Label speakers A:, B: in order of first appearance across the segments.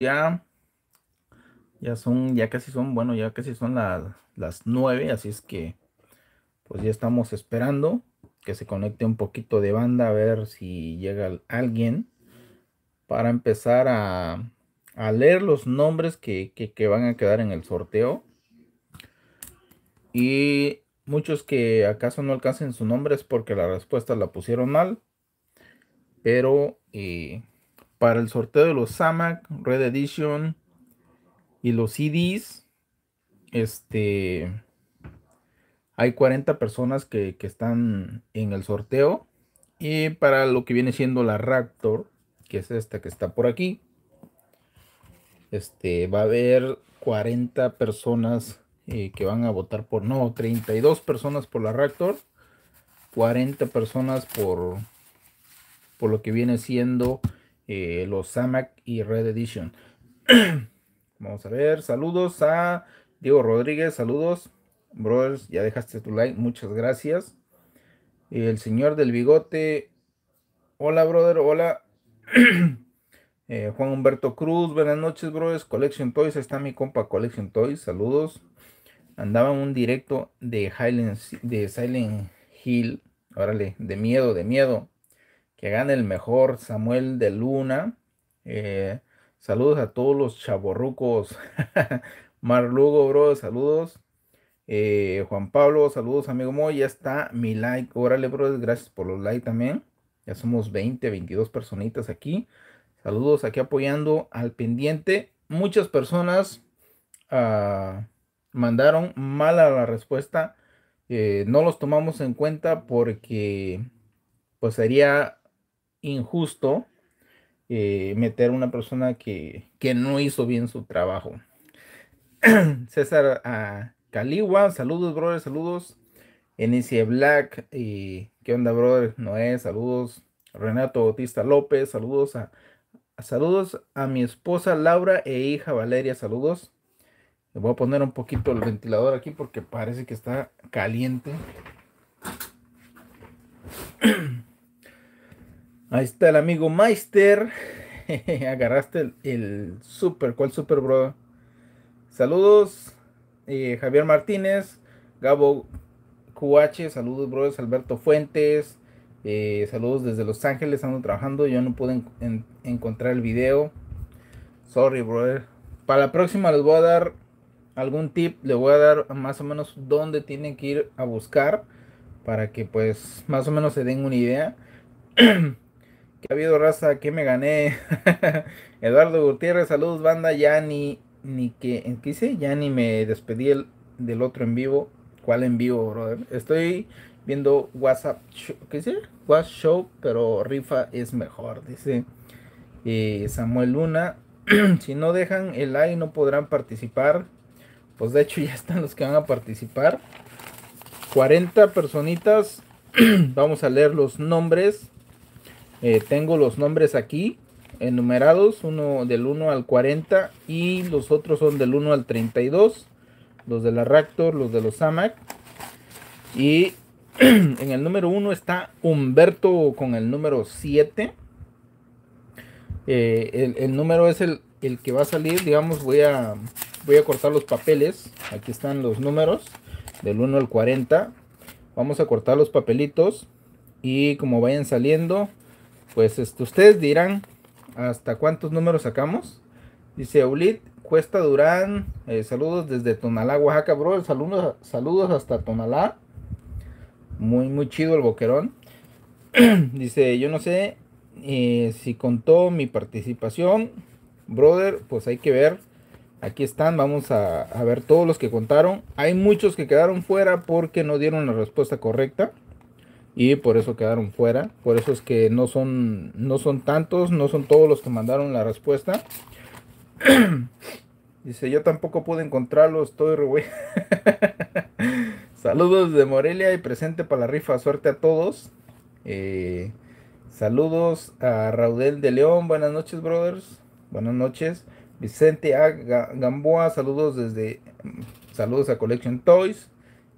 A: ya, ya son, ya casi son, bueno, ya casi son las nueve, así es que pues ya estamos esperando que se conecte un poquito de banda a ver si llega alguien para empezar a, leer los nombres que, van a quedar en el sorteo. Y muchos que acaso no alcancen su nombre es porque la respuesta la pusieron mal. Pero... Eh, para el sorteo de los SAMAC, Red Edition y los CDs. Este, hay 40 personas que, están en el sorteo. Y para lo que viene siendo la Raptor, que es esta que está por aquí, este, va a haber 40 personas eh, que van a votar por no, 32 personas por la Raptor, 40 personas por, por lo que viene siendo eh, los Samac y Red Edition. Vamos a ver, saludos a Diego Rodríguez, saludos. Brothers, ya dejaste tu like, muchas gracias. El señor del bigote, hola brother, hola. Eh, Juan Humberto Cruz, buenas noches, brothers. Collection Toys, está mi compa Collection Toys, saludos. Andaba un directo de, Highland, de Silent Hill, órale, de miedo, de miedo que gane el mejor Samuel de Luna. Eh, saludos a todos los chaborrucos. Marlugo, bro, saludos. Eh, Juan Pablo, saludos, amigo Moy. Ya está mi like. Órale, bro, gracias por los likes también. Ya somos 20, 22 personitas aquí. Saludos aquí apoyando al pendiente. Muchas personas ah, mandaron mala la respuesta. Eh, no los tomamos en cuenta porque pues sería injusto eh, meter una persona que, no hizo bien su trabajo. César ah, a saludos, brother, saludos. Enicia Black, y eh, ¿qué onda, brother? Noé, saludos. Renato Bautista López, saludos a, a, saludos a mi esposa Laura e hija Valeria, saludos. Le voy a poner un poquito el ventilador aquí porque parece que está caliente. Ahí está el amigo Meister. Agarraste el, el, super. ¿Cuál super, bro? Saludos. Eh, Javier Martínez. Gabo QH. Saludos, bro. Alberto Fuentes. Eh, saludos desde Los Ángeles. Ando trabajando. Yo no pude encontrar el video. Sorry, bro Para la próxima les voy a dar algún tip. Le voy a dar más o menos dónde tienen que ir a buscar. Para que pues más o menos se den una idea. Que ha habido raza, que me gané. Eduardo Gutiérrez, saludos, banda. Ya ni, ni que, qué Ya ni me despedí del otro en vivo. ¿Cuál en vivo, brother? Estoy viendo WhatsApp, ¿qué dice? WhatsApp Show, pero rifa es mejor, dice eh, Samuel Luna. si no dejan el like, no podrán participar. Pues de hecho, ya están los que van a participar. 40 personitas. Vamos a leer los nombres. Eh, tengo los nombres aquí enumerados, uno del 1 al 40 y los otros son del 1 al 32, los de la Raptor, los de los AMAC Y en el número 1 está Humberto con el número 7. Eh, el, número es el, el, que va a salir, digamos, voy a, voy a cortar los papeles. Aquí están los números del 1 al 40. Vamos a cortar los papelitos y como vayan saliendo, pues este, ustedes dirán hasta cuántos números sacamos. Dice Aulit Cuesta Durán, eh, saludos desde Tonalá, Oaxaca, bro. Saludos, saludos hasta Tonalá. Muy, muy chido el boquerón. dice, yo no sé eh, si contó mi participación, brother, pues hay que ver. Aquí están, vamos a ver todos los que contaron. Hay muchos que quedaron fuera porque no dieron la respuesta correcta y por eso quedaron fuera. Por eso es que no son, no son tantos, no son todos los que mandaron la respuesta. Dice, yo tampoco pude encontrarlos. estoy re Saludos de Morelia y presente para la rifa. Suerte a todos. Eh, saludos a Raudel de León. Buenas noches, brothers. Buenas noches. Vicente A. Gamboa. Saludos desde... Saludos a Collection Toys.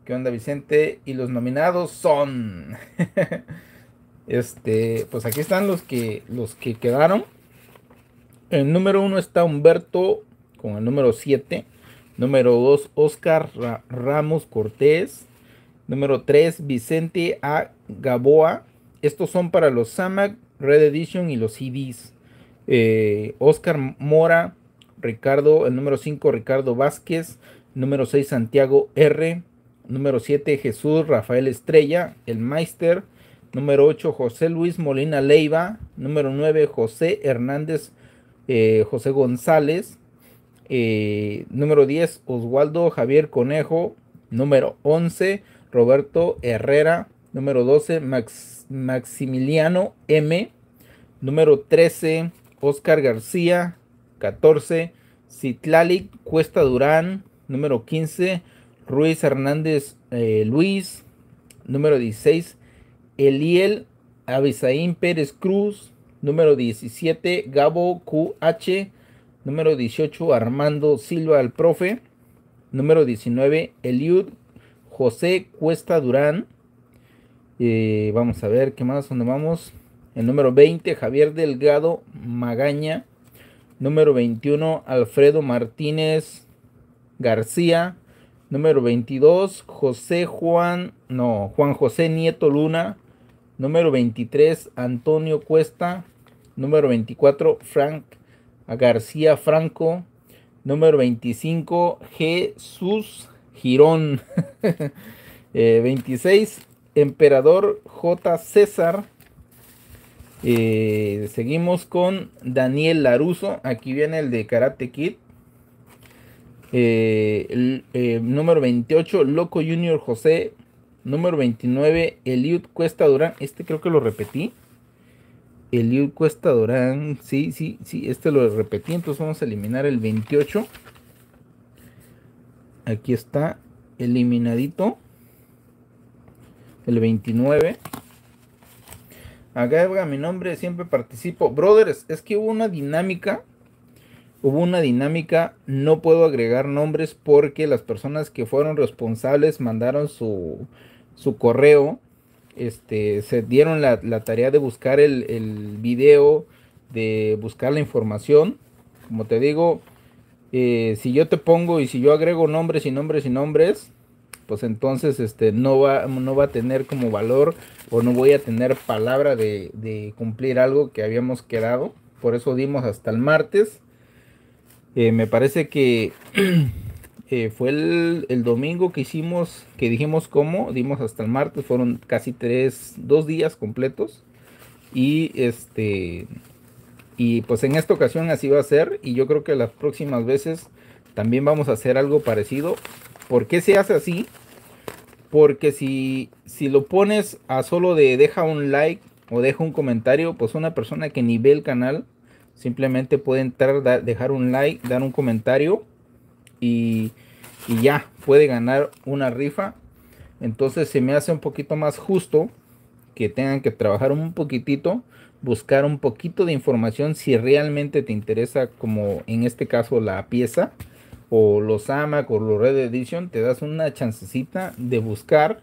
A: ¿Qué onda, Vicente? Y los nominados son. este, pues aquí están los que, los que quedaron. El número uno está Humberto con el número 7. Número 2, Oscar Ramos Cortés. Número 3, Vicente A. Gaboa. Estos son para los SAMAC, Red Edition y los CDs. Eh, Oscar Mora, Ricardo, el número 5, Ricardo Vázquez. Número 6, Santiago R. Número 7, Jesús Rafael Estrella, el Meister. Número 8, José Luis Molina Leiva. Número 9, José Hernández, eh, José González. Eh, número 10, Oswaldo Javier Conejo. Número 11, Roberto Herrera. Número 12, Max, Maximiliano M. Número 13, Oscar García. 14, Citlalic Cuesta Durán. Número 15, Ruiz Hernández eh, Luis, número 16, Eliel Abisaín Pérez Cruz, número 17, Gabo QH, número 18, Armando Silva el Profe, número 19, Eliud José Cuesta Durán, eh, vamos a ver qué más, dónde vamos, el número 20, Javier Delgado Magaña, número 21, Alfredo Martínez García, Número 22, José Juan, no, Juan José Nieto Luna. Número 23, Antonio Cuesta. Número 24, Frank García Franco. Número 25, Jesús Girón. 26, eh, Emperador J. César. Eh, seguimos con Daniel Laruso. Aquí viene el de Karate Kid. Eh, eh, número 28, Loco Junior José. Número 29, Eliud Cuesta Durán. Este creo que lo repetí. Eliud Cuesta Durán. Sí, sí, sí. Este lo repetí. Entonces vamos a eliminar el 28. Aquí está. Eliminadito. El 29. Acá mi nombre. Siempre participo. Brothers, es que hubo una dinámica hubo una dinámica, no puedo agregar nombres porque las personas que fueron responsables mandaron su, su correo, este, se dieron la, tarea de buscar el, el, video, de buscar la información. Como te digo, eh, si yo te pongo y si yo agrego nombres y nombres y nombres, pues entonces este, no, va, no va a tener como valor o no voy a tener palabra de, de cumplir algo que habíamos quedado. Por eso dimos hasta el martes eh, me parece que eh, fue el, domingo que hicimos, que dijimos cómo, dimos hasta el martes, fueron casi tres, dos días completos. Y este, y pues en esta ocasión así va a ser, y yo creo que las próximas veces también vamos a hacer algo parecido. ¿Por qué se hace así? Porque si, si lo pones a solo de deja un like o deja un comentario, pues una persona que ni ve el canal Simplemente puede entrar, dejar un like, dar un comentario y, y ya puede ganar una rifa. Entonces se me hace un poquito más justo que tengan que trabajar un poquitito, buscar un poquito de información si realmente te interesa, como en este caso la pieza o los AMAC o los Red Edition, te das una chancecita de buscar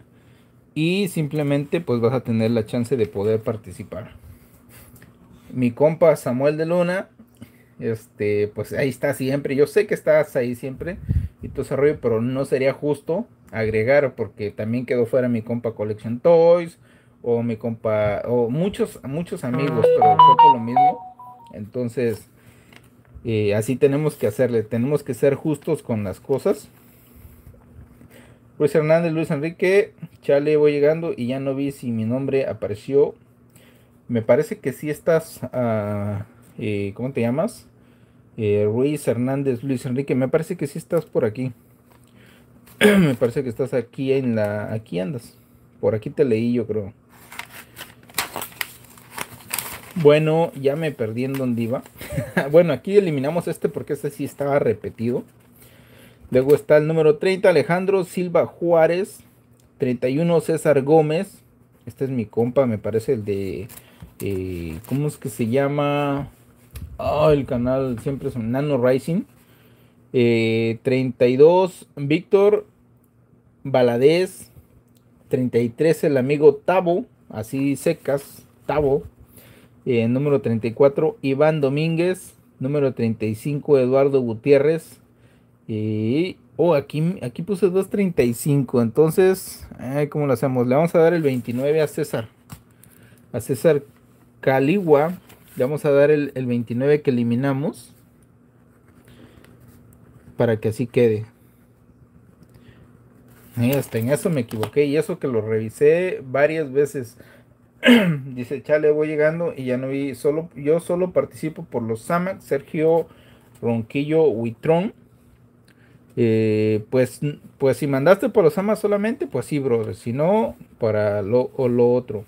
A: y simplemente pues vas a tener la chance de poder participar mi compa Samuel de Luna, este, pues ahí está siempre. Yo sé que estás ahí siempre y todo ese pero no sería justo agregar porque también quedó fuera mi compa Collection Toys o mi compa o muchos muchos amigos, pero fue lo mismo. Entonces, eh, así tenemos que hacerle, tenemos que ser justos con las cosas. Luis Hernández, Luis Enrique, chale, voy llegando y ya no vi si mi nombre apareció me parece que sí estás, ah, eh, ¿cómo te llamas? Eh, Ruiz Hernández, Luis Enrique, me parece que sí estás por aquí. me parece que estás aquí en la, aquí andas. Por aquí te leí yo creo. Bueno, ya me perdí en donde iba. bueno, aquí eliminamos este porque este sí estaba repetido. Luego está el número 30, Alejandro Silva Juárez. 31, César Gómez. Este es mi compa, me parece el de eh, ¿cómo es que se llama? Ah, el canal siempre es Nano Rising. 32, eh, Víctor Baladés. 33, el amigo Tabo, así secas, Tabo. Eh, número 34, Iván Domínguez. Número 35, Eduardo Gutiérrez. Y. Oh, aquí, aquí puse 2.35. Entonces, ¿cómo lo hacemos? Le vamos a dar el 29 a César. A César Caligua, Le vamos a dar el, 29 que eliminamos. Para que así quede. Y hasta en eso me equivoqué. Y eso que lo revisé varias veces. Dice, chale, voy llegando y ya no vi. Solo, yo solo participo por los Samac, Sergio Ronquillo Huitrón. Eh, pues, pues si mandaste por los Samac solamente, pues sí, brother. Si no, para lo, o lo otro.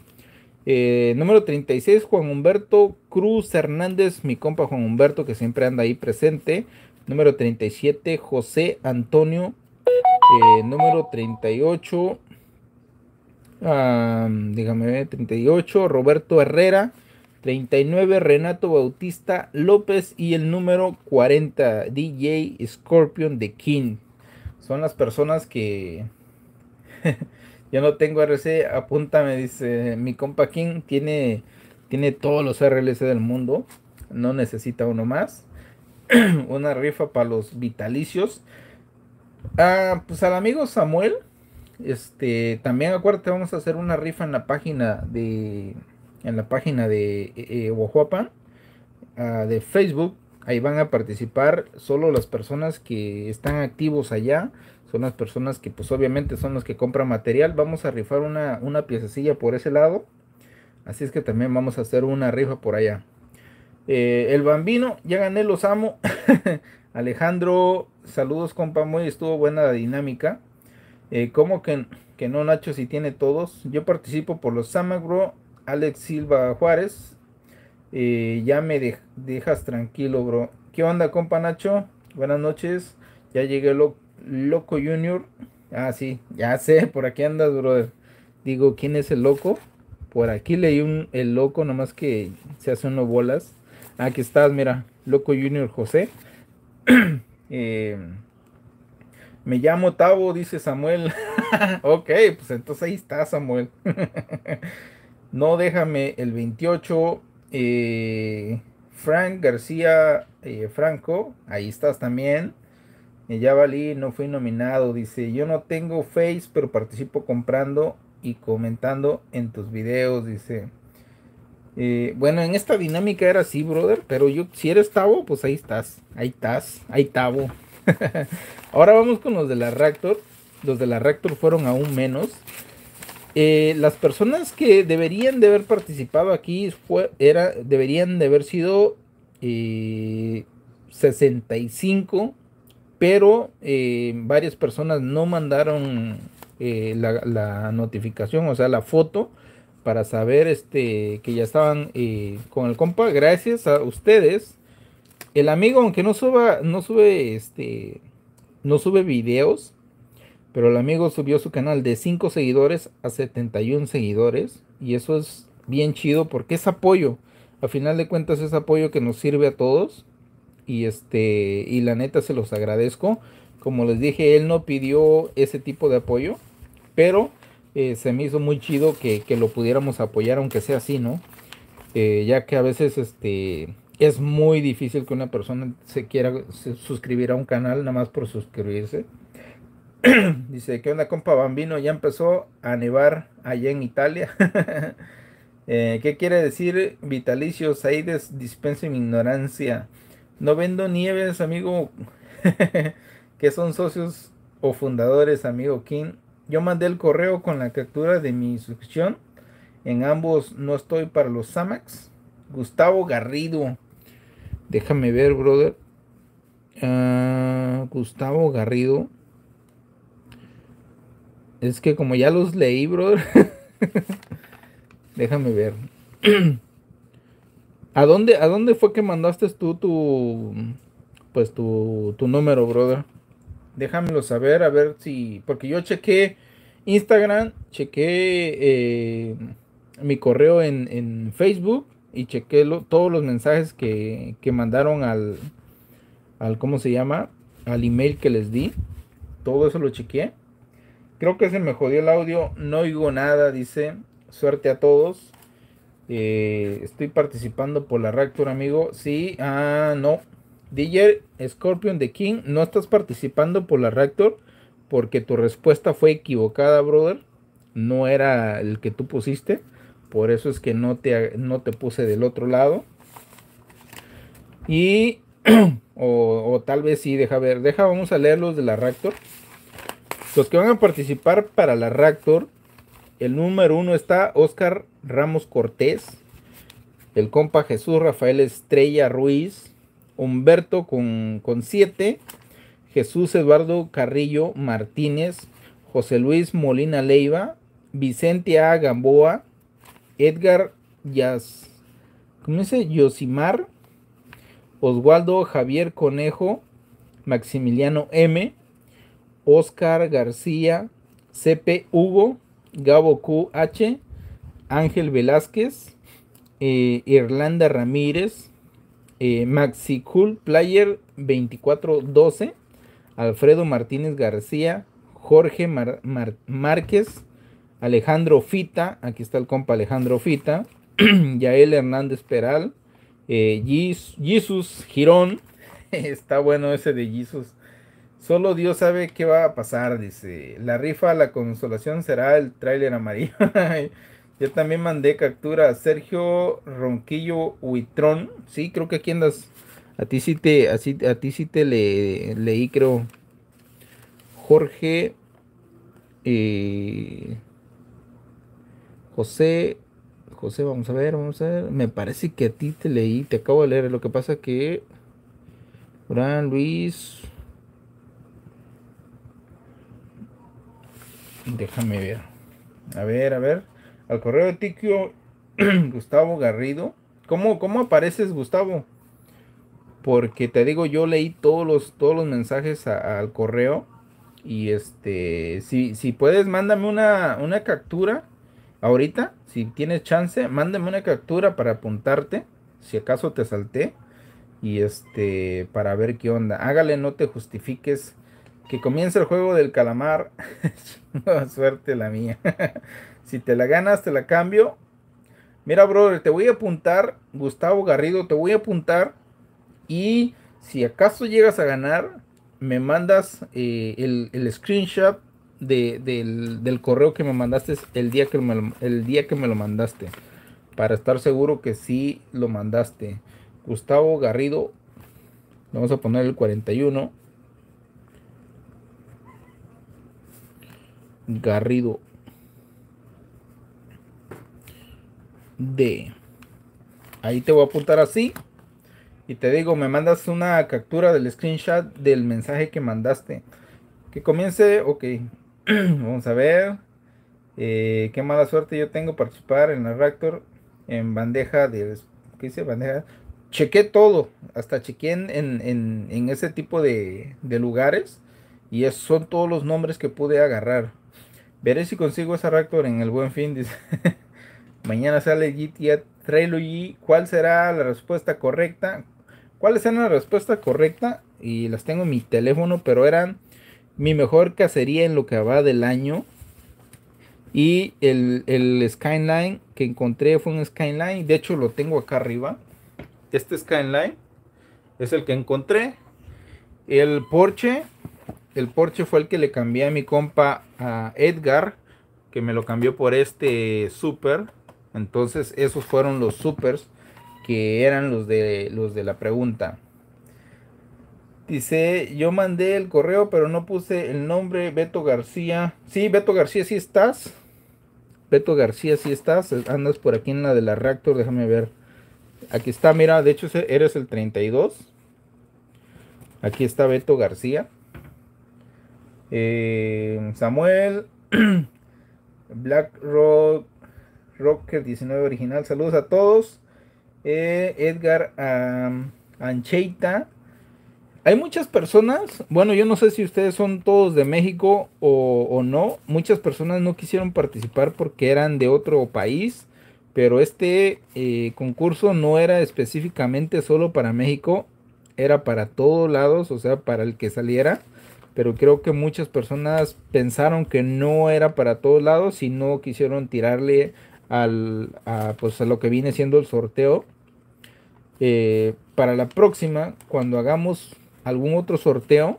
A: Eh, número 36, Juan Humberto Cruz Hernández, mi compa Juan Humberto, que siempre anda ahí presente. Número 37, José Antonio. Eh, número 38, dígame, 38, Roberto Herrera. 39, Renato Bautista López. Y el número 40, DJ Scorpion de King. Son las personas que... Yo no tengo RC, apúntame, dice mi compa King. Tiene, tiene todos los RLC del mundo. No necesita uno más. Una rifa para los vitalicios. Ah, pues al amigo Samuel. Este, también acuérdate, vamos a hacer una rifa en la página de. En la página de eh, eh, ah, de Facebook. Ahí van a participar solo las personas que están activos allá son las personas que pues obviamente son los que compran material. Vamos a rifar una, una piececilla por ese lado. Así es que también vamos a hacer una rifa por allá. Eh, el bambino, ya gané, los amo. Alejandro, saludos compa, muy estuvo buena la dinámica. Eh, ¿Cómo que, que, no, Nacho, si tiene todos? Yo participo por los Samagro, Alex Silva Juárez. Eh, ya me dejas tranquilo, bro. ¿Qué onda, compa Nacho? Buenas noches. Ya llegué, lo, Loco Junior. Ah, sí, ya sé, por aquí andas, brother. Digo, ¿quién es el loco? Por aquí leí un el loco, nomás que se hace uno bolas. Aquí estás, mira, Loco Junior José. Eh, me llamo Tavo, dice Samuel. ok, pues entonces ahí está Samuel. no déjame el 28. Eh, Frank García eh, Franco, ahí estás también. Ya valí, no fui nominado. Dice, yo no tengo Face, pero participo comprando y comentando en tus videos. Dice, eh, bueno, en esta dinámica era así, brother. Pero yo, si eres Tavo, pues ahí estás. Ahí estás. Ahí Tavo. Ahora vamos con los de la Rector. Los de la Raptor fueron aún menos. Eh, las personas que deberían de haber participado aquí fue, era, deberían de haber sido eh, 65 pero eh, varias personas no mandaron eh, la, notificación, o sea, la foto para saber este, que ya estaban eh, con el compa. Gracias a ustedes. El amigo, aunque no suba, no sube este, no sube videos, pero el amigo subió su canal de 5 seguidores a 71 seguidores y eso es bien chido porque es apoyo. A final de cuentas es apoyo que nos sirve a todos y este y la neta se los agradezco. Como les dije, él no pidió ese tipo de apoyo, pero eh, se me hizo muy chido que, lo pudiéramos apoyar, aunque sea así, ¿no? Eh, ya que a veces este, es muy difícil que una persona se quiera suscribir a un canal nada más por suscribirse. Dice, Que una compa Bambino? Ya empezó a nevar allá en Italia. Eh, ¿Qué quiere decir vitalicio? Saides dispense mi ignorancia. No vendo nieves, amigo. que son socios o fundadores, amigo King. Yo mandé el correo con la captura de mi suscripción. En ambos no estoy para los Samax. Gustavo Garrido. Déjame ver, brother. Ah, Gustavo Garrido. Es que como ya los leí, brother. déjame ver. ¿A dónde, ¿A dónde fue que mandaste tú tu pues tu, número, brother? Déjamelo saber, a ver si. Porque yo chequé Instagram, chequé eh, mi correo en, Facebook y chequé todos los mensajes que, mandaron al, al. ¿Cómo se llama? Al email que les di. Todo eso lo chequé. Creo que se me jodió el audio. No oigo nada, dice. Suerte a todos. Eh, estoy participando por la Raptor, amigo. Sí, ah, no. DJ Scorpion de King, no estás participando por la Raptor porque tu respuesta fue equivocada, brother. No era el que tú pusiste. Por eso es que no te, no te puse del otro lado. Y. o, o, tal vez sí, deja ver. Deja, vamos a leer los de la Raptor. Los que van a participar para la Raptor el número uno está Oscar Ramos Cortés. El compa Jesús Rafael Estrella Ruiz. Humberto con siete. Jesús Eduardo Carrillo Martínez. José Luis Molina Leiva. Vicente A. Gamboa. Edgar Yas, Yosimar. Oswaldo Javier Conejo. Maximiliano M. Oscar García. CP Hugo. Gabo QH, Ángel Velázquez, eh, Irlanda Ramírez, eh, Maxi Cool Player 2412, Alfredo Martínez García, Jorge Márquez, Alejandro Fita, aquí está el compa Alejandro Fita, Yael Hernández Peral, eh, Jesus Girón, está bueno ese de Jesus Solo Dios sabe qué va a pasar, dice. La rifa, la consolación será el tráiler amarillo. Yo también mandé captura a Sergio Ronquillo Huitrón. Sí, creo que aquí andas. A ti sí te, a, te leí, creo. Jorge. Eh, José. José, vamos a ver, vamos a ver. Me parece que a ti te leí, te acabo de leer. Lo que pasa que. Gran Luis. Déjame ver. A ver, a ver. Al correo de Tiquio Gustavo Garrido. ¿Cómo, ¿Cómo apareces, Gustavo? Porque te digo, yo leí todos los, todos los mensajes al correo. Y este, si, si puedes, mándame una, una captura ahorita, si tienes chance, mándame una captura para apuntarte, si acaso te salté, y este, para ver qué onda. Hágale, no te justifiques que comience el juego del calamar. Suerte la mía. si te la ganas, te la cambio. Mira, brother, te voy a apuntar, Gustavo Garrido, te voy a apuntar. Y si acaso llegas a ganar, me mandas eh, el, screenshot del, correo que me mandaste el día que me, lo, el día que me lo mandaste. Para estar seguro que sí lo mandaste. Gustavo Garrido, vamos a poner el 41. Garrido De. Ahí te voy a apuntar así. Y te digo, me mandas una captura del screenshot del mensaje que mandaste. Que comience, ok. Vamos a ver. Eh, qué mala suerte yo tengo participar en el Reactor en bandeja de... ¿Qué bandeja? Chequé todo. Hasta chequé en, en, ese tipo de, de lugares. Y esos son todos los nombres que pude agarrar. Veré si consigo esa Raptor en el buen fin. Dice. Mañana sale GTA Trilogy. ¿Cuál será la respuesta correcta? ¿Cuáles será la respuesta correcta? Y las tengo en mi teléfono, pero eran mi mejor cacería en lo que va del año. Y el, el Skyline que encontré fue un Skyline. De hecho, lo tengo acá arriba. Este Skyline es el que encontré. El Porsche el Porsche fue el que le cambié a mi compa a Edgar, que me lo cambió por este Super. Entonces esos fueron los Supers que eran los de, los de la pregunta. Dice, yo mandé el correo, pero no puse el nombre Beto García. Sí, Beto García, si estás. Beto García, si estás. Andas por aquí en la de la Reactor, déjame ver. Aquí está, mira, de hecho eres el 32. Aquí está Beto García. Eh, Samuel, Black Rock, Rocker 19 original, saludos a todos. Eh, Edgar Ancheita. Hay muchas personas, bueno, yo no sé si ustedes son todos de México o, no, muchas personas no quisieron participar porque eran de otro país, pero este eh, concurso no era específicamente solo para México, era para todos lados, o sea, para el que saliera pero creo que muchas personas pensaron que no era para todos lados y no quisieron tirarle al, a, pues, lo que viene siendo el sorteo. Eh, para la próxima, cuando hagamos algún otro sorteo,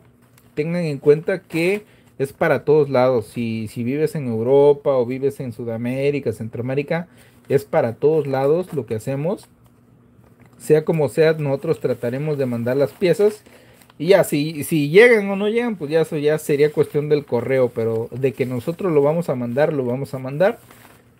A: tengan en cuenta que es para todos lados. Si, si vives en Europa o vives en Sudamérica, Centroamérica, es para todos lados lo que hacemos. Sea como sea, nosotros trataremos de mandar las piezas y ya, si, llegan o no llegan, pues ya eso ya sería cuestión del correo, pero de que nosotros lo vamos a mandar, lo vamos a mandar.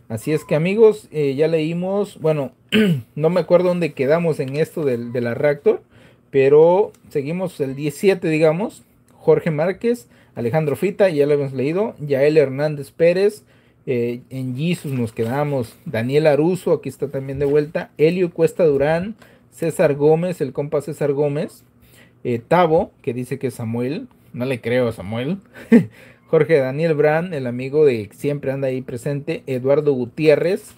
A: Así es que amigos, eh, ya leímos, bueno, no me acuerdo dónde quedamos en esto de la reactor, pero seguimos el 17, digamos, Jorge Márquez, Alejandro Fita, ya lo hemos leído, Yael Hernández Pérez, eh, en Jesus nos quedamos, Daniel Aruso, aquí está también de vuelta, Elio Cuesta Durán, César Gómez, el compa César Gómez, eh, Tavo, que dice que Samuel, no le creo a Samuel, Jorge Daniel Brand, el amigo de siempre anda ahí presente, Eduardo Gutiérrez,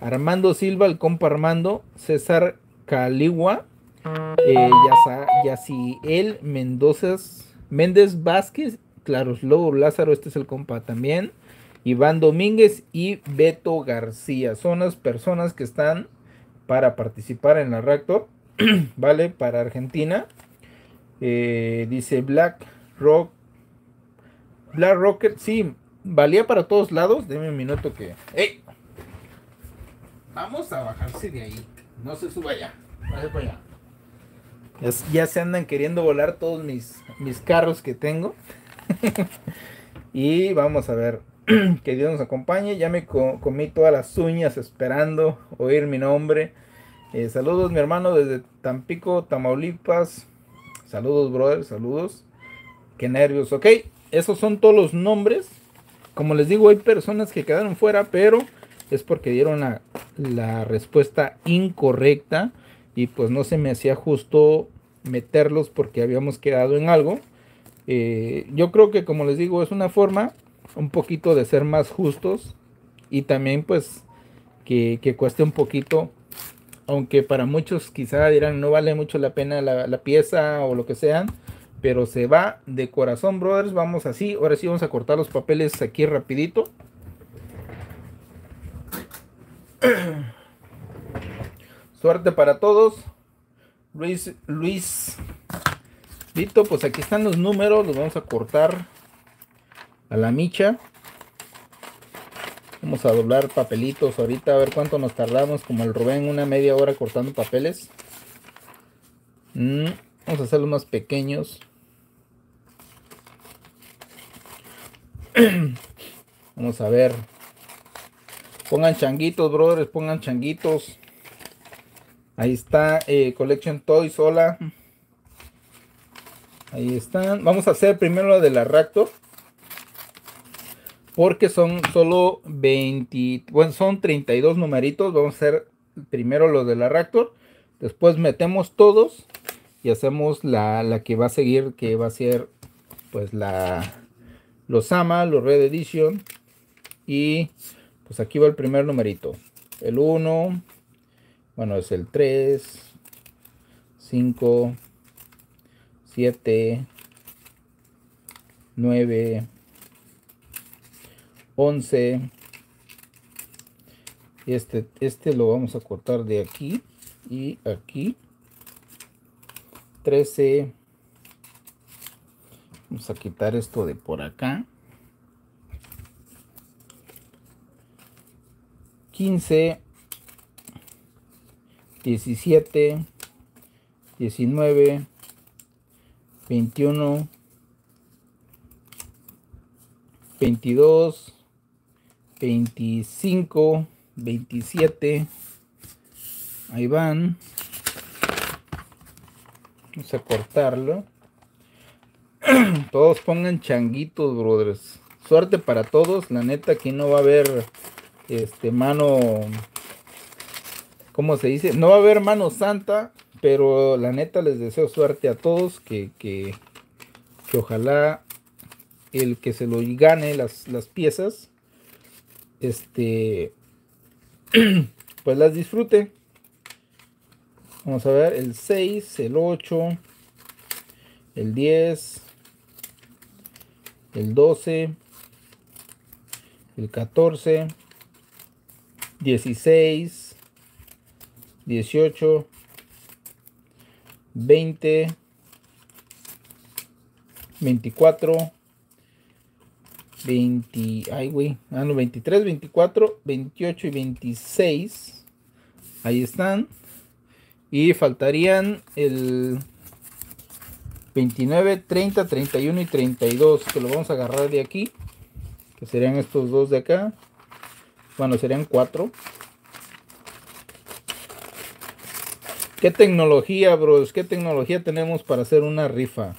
A: Armando Silva, el compa Armando, César Caligua, eh, el Mendoza, Méndez Vázquez, Claros Lobo Lázaro, este es el compa también, Iván Domínguez y Beto García. Son las personas que están para participar en la Raptor, ¿vale? Para Argentina. Eh, dice Black Rock. Black Rocket, sí, valía para todos lados. Deme un minuto que. ¡Ey! Vamos a bajarse de ahí. No se suba allá. Ya, ya, se andan queriendo volar todos mis, mis carros que tengo. y vamos a ver. que Dios nos acompañe. Ya me comí todas las uñas esperando oír mi nombre. Eh, saludos, mi hermano, desde Tampico, Tamaulipas. Saludos, brother, saludos. Qué nervios, ok. Esos son todos los nombres. Como les digo, hay personas que quedaron fuera, pero es porque dieron la, respuesta incorrecta. Y pues no se me hacía justo meterlos porque habíamos quedado en algo. Eh, yo creo que, como les digo, es una forma un poquito de ser más justos y también pues que cueste un poquito aunque para muchos quizá dirán no vale mucho la pena la, pieza o lo que sea, pero se va de corazón, brothers. Vamos así, ahora sí vamos a cortar los papeles aquí rapidito. Suerte para todos. Luis, Luis, Lito, pues aquí están los números, los vamos a cortar a la micha. Vamos a doblar papelitos ahorita, a ver cuánto nos tardamos, como el Rubén, una media hora cortando papeles. Mm, vamos a hacerlos más pequeños. vamos a ver. Pongan changuitos, brothers, pongan changuitos. Ahí está, eh, Collection Toys, hola. Mm. Ahí están. Vamos a hacer primero la de la Raptor porque son solo 20, bueno, son 32 numeritos. Vamos a hacer primero los de la Raptor, después metemos todos y hacemos la, la, que va a seguir, que va a ser pues la los AMA, los Red Edition y pues aquí va el primer numerito. El 1, bueno, es el 3, 5, 7, 9, 11. Este, este lo vamos a cortar de aquí y aquí. 13. Vamos a quitar esto de por acá. 15, 17, 19, 21, 22, 25, 27. Ahí van. Vamos a cortarlo. todos pongan changuitos, brothers. Suerte para todos. La neta, aquí no va a haber este mano. ¿Cómo se dice? No va a haber mano santa. Pero la neta les deseo suerte a todos. Que, ojalá el que se lo gane las, las piezas este, pues las disfrute. Vamos a ver, el 6, el 8, el 10, el 12, el 14, 16, 18, 20, 24, 20, ay, 23, 24, 28 y 26. Ahí están. Y faltarían el 29, 30, 31 y 32, que lo vamos a agarrar de aquí, que serían estos dos de acá. Bueno, serían cuatro. ¿Qué tecnología, bros? ¿Qué tecnología tenemos para hacer una rifa?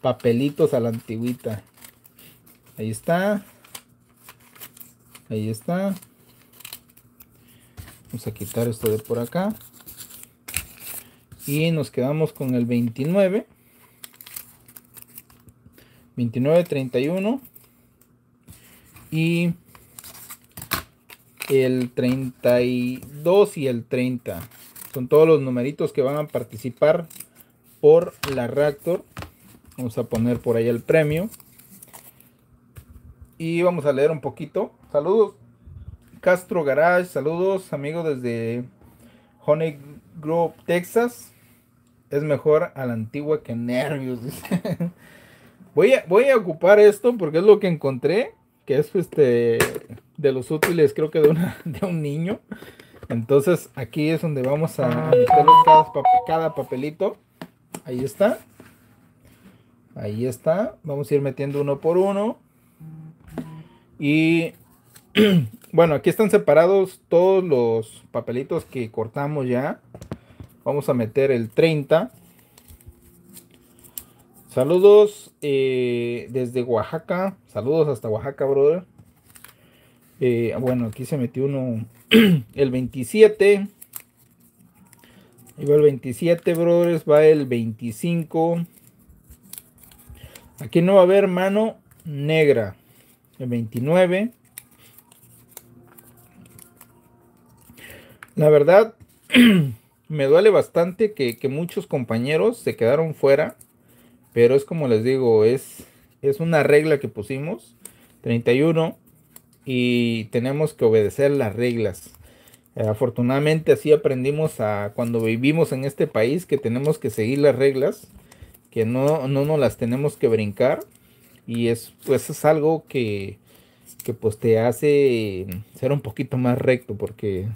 A: Papelitos a la antigüita. Ahí está. Ahí está. Vamos a quitar esto de por acá. Y nos quedamos con el 29. 29, 31. Y el 32 y el 30. Son todos los numeritos que van a participar por la Raptor. Vamos a poner por ahí el premio y vamos a leer un poquito. Saludos, Castro Garage, saludos, amigos desde Honey Grove, Texas. Es mejor a la antigua que nervios. voy, a, voy a ocupar esto porque es lo que encontré, que es este de los útiles, creo que de, una, de un niño. Entonces aquí es donde vamos a meter cada papelito. Ahí está. Ahí está. Vamos a ir metiendo uno por uno. Y bueno, aquí están separados todos los papelitos que cortamos ya. Vamos a meter el 30. Saludos eh, desde Oaxaca. Saludos hasta Oaxaca, brother. Eh, bueno, aquí se metió uno el 27. Ahí va el 27, brothers. Va el 25. Aquí no va a haber mano negra. 29. La verdad, me duele bastante que, muchos compañeros se quedaron fuera, pero es como les digo, es, es una regla que pusimos, 31, y tenemos que obedecer las reglas. afortunadamente así aprendimos a cuando vivimos en este país que tenemos que seguir las reglas, que no, no nos las tenemos que brincar y es, pues es algo que, que pues te hace ser un poquito más recto, porque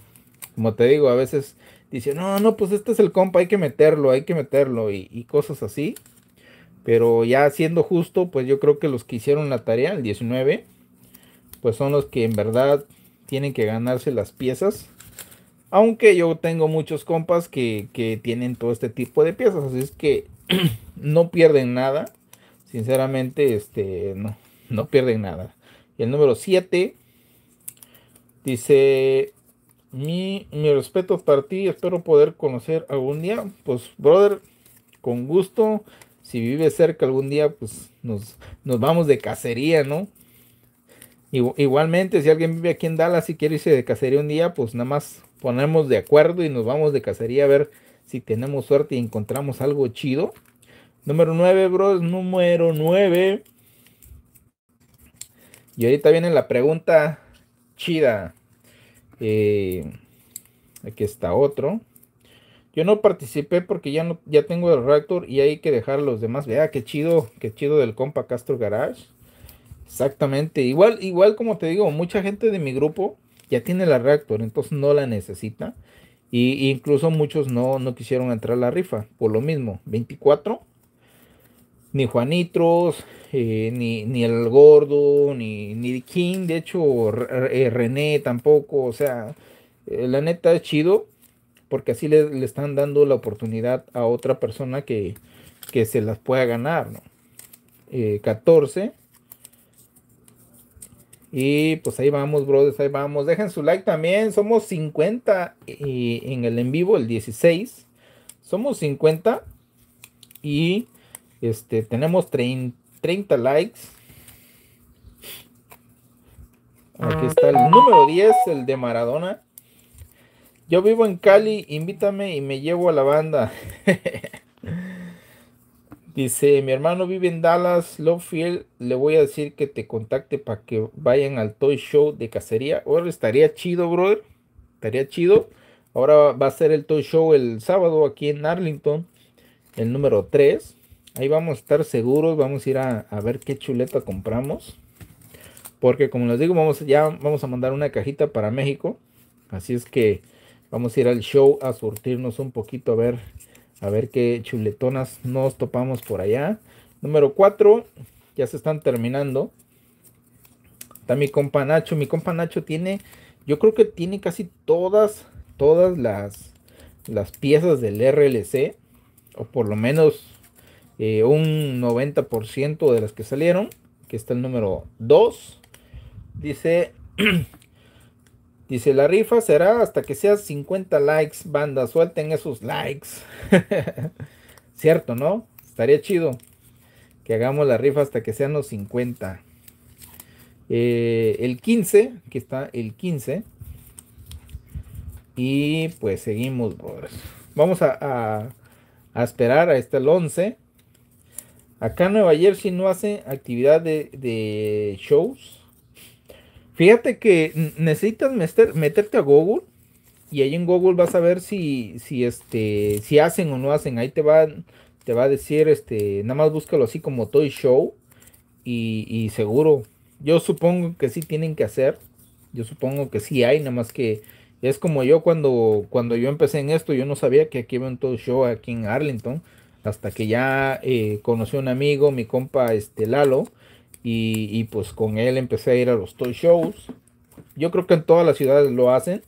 A: como te digo, a veces dice, no, no, pues este es el compa, hay que meterlo, hay que meterlo y, cosas así. Pero ya siendo justo, pues yo creo que los que hicieron la tarea, el 19, pues son los que en verdad tienen que ganarse las piezas. Aunque yo tengo muchos compas que, que tienen todo este tipo de piezas, así es que no pierden nada Sinceramente, este, no, no pierden nada. Y el número 7 dice, mi, mi respeto para ti, espero poder conocer algún día. Pues, brother, con gusto. Si vives cerca algún día, pues nos, nos vamos de cacería, ¿no? Igualmente, si alguien vive aquí en Dallas y quiere irse de cacería un día, pues nada más ponemos de acuerdo y nos vamos de cacería a ver si tenemos suerte y encontramos algo chido. Número 9, bros. Número 9. Y ahorita viene la pregunta chida. Eh, aquí está otro. Yo no participé porque ya, no, ya tengo el reactor y hay que dejar a los demás. Vea, qué chido, qué chido del compa Castro Garage. Exactamente. Igual, igual como te digo, mucha gente de mi grupo ya tiene la reactor, entonces no la necesita. Y, incluso muchos no, no quisieron entrar a la rifa. Por lo mismo, 24 ni Juanitros, eh, ni, el Gordo, ni, ni King, de hecho eh, René tampoco, o sea, eh, la neta es chido, porque así le, están dando la oportunidad a otra persona que, se las pueda ganar, ¿no? 14. Y pues ahí vamos, brothers, ahí vamos. Dejen su like también. Somos 50 en el en vivo, el 16. Somos 50. Y este, tenemos 30 likes.
B: Aquí está el número
A: 10, el de Maradona. Yo vivo en Cali, invítame y me llevo a la banda. Dice, mi hermano vive en Dallas, Lovefield, le voy a decir que te contacte para que vayan al Toy Show de cacería. Ahora estaría chido, brother. Estaría chido. Ahora va a ser el Toy Show el sábado aquí en Arlington, el número 3. Ahí vamos a estar seguros, vamos a ir a, ver qué chuleta compramos. Porque como les digo, vamos, ya vamos a mandar una cajita para México. Así es que vamos a ir al show a surtirnos un poquito a ver, a ver qué chuletonas nos topamos por allá. Número 4, ya se están terminando. Está mi compa Nacho. Mi compa Nacho tiene, yo creo que tiene casi todas, todas las, las piezas del RLC. O por lo menos eh, un 90% de las que salieron, que está el número 2, dice, dice, la rifa será hasta que sea 50 likes, banda, suelten esos likes. Cierto, ¿no? Estaría chido que hagamos la rifa hasta que sean los 50. Eh, el 15, aquí está el 15. Y pues seguimos, Vamos a, a, esperar a este el 11 Acá en Nueva Jersey no hacen actividad de, shows. Fíjate que necesitas meterte a Google y ahí en Google vas a ver si, si, este, si hacen o no hacen. Ahí te va, te va a decir, este, nada más búscalo así como Toy Show y, seguro. Yo supongo que sí tienen que hacer. Yo supongo que sí hay, nada más que es como yo cuando, cuando yo empecé en esto, yo no sabía que aquí había un Toy Show aquí en Arlington hasta que ya eh, conocí a un amigo, mi compa este Lalo, y, pues con él empecé a ir a los toy shows. Yo creo que en todas las ciudades lo hacen.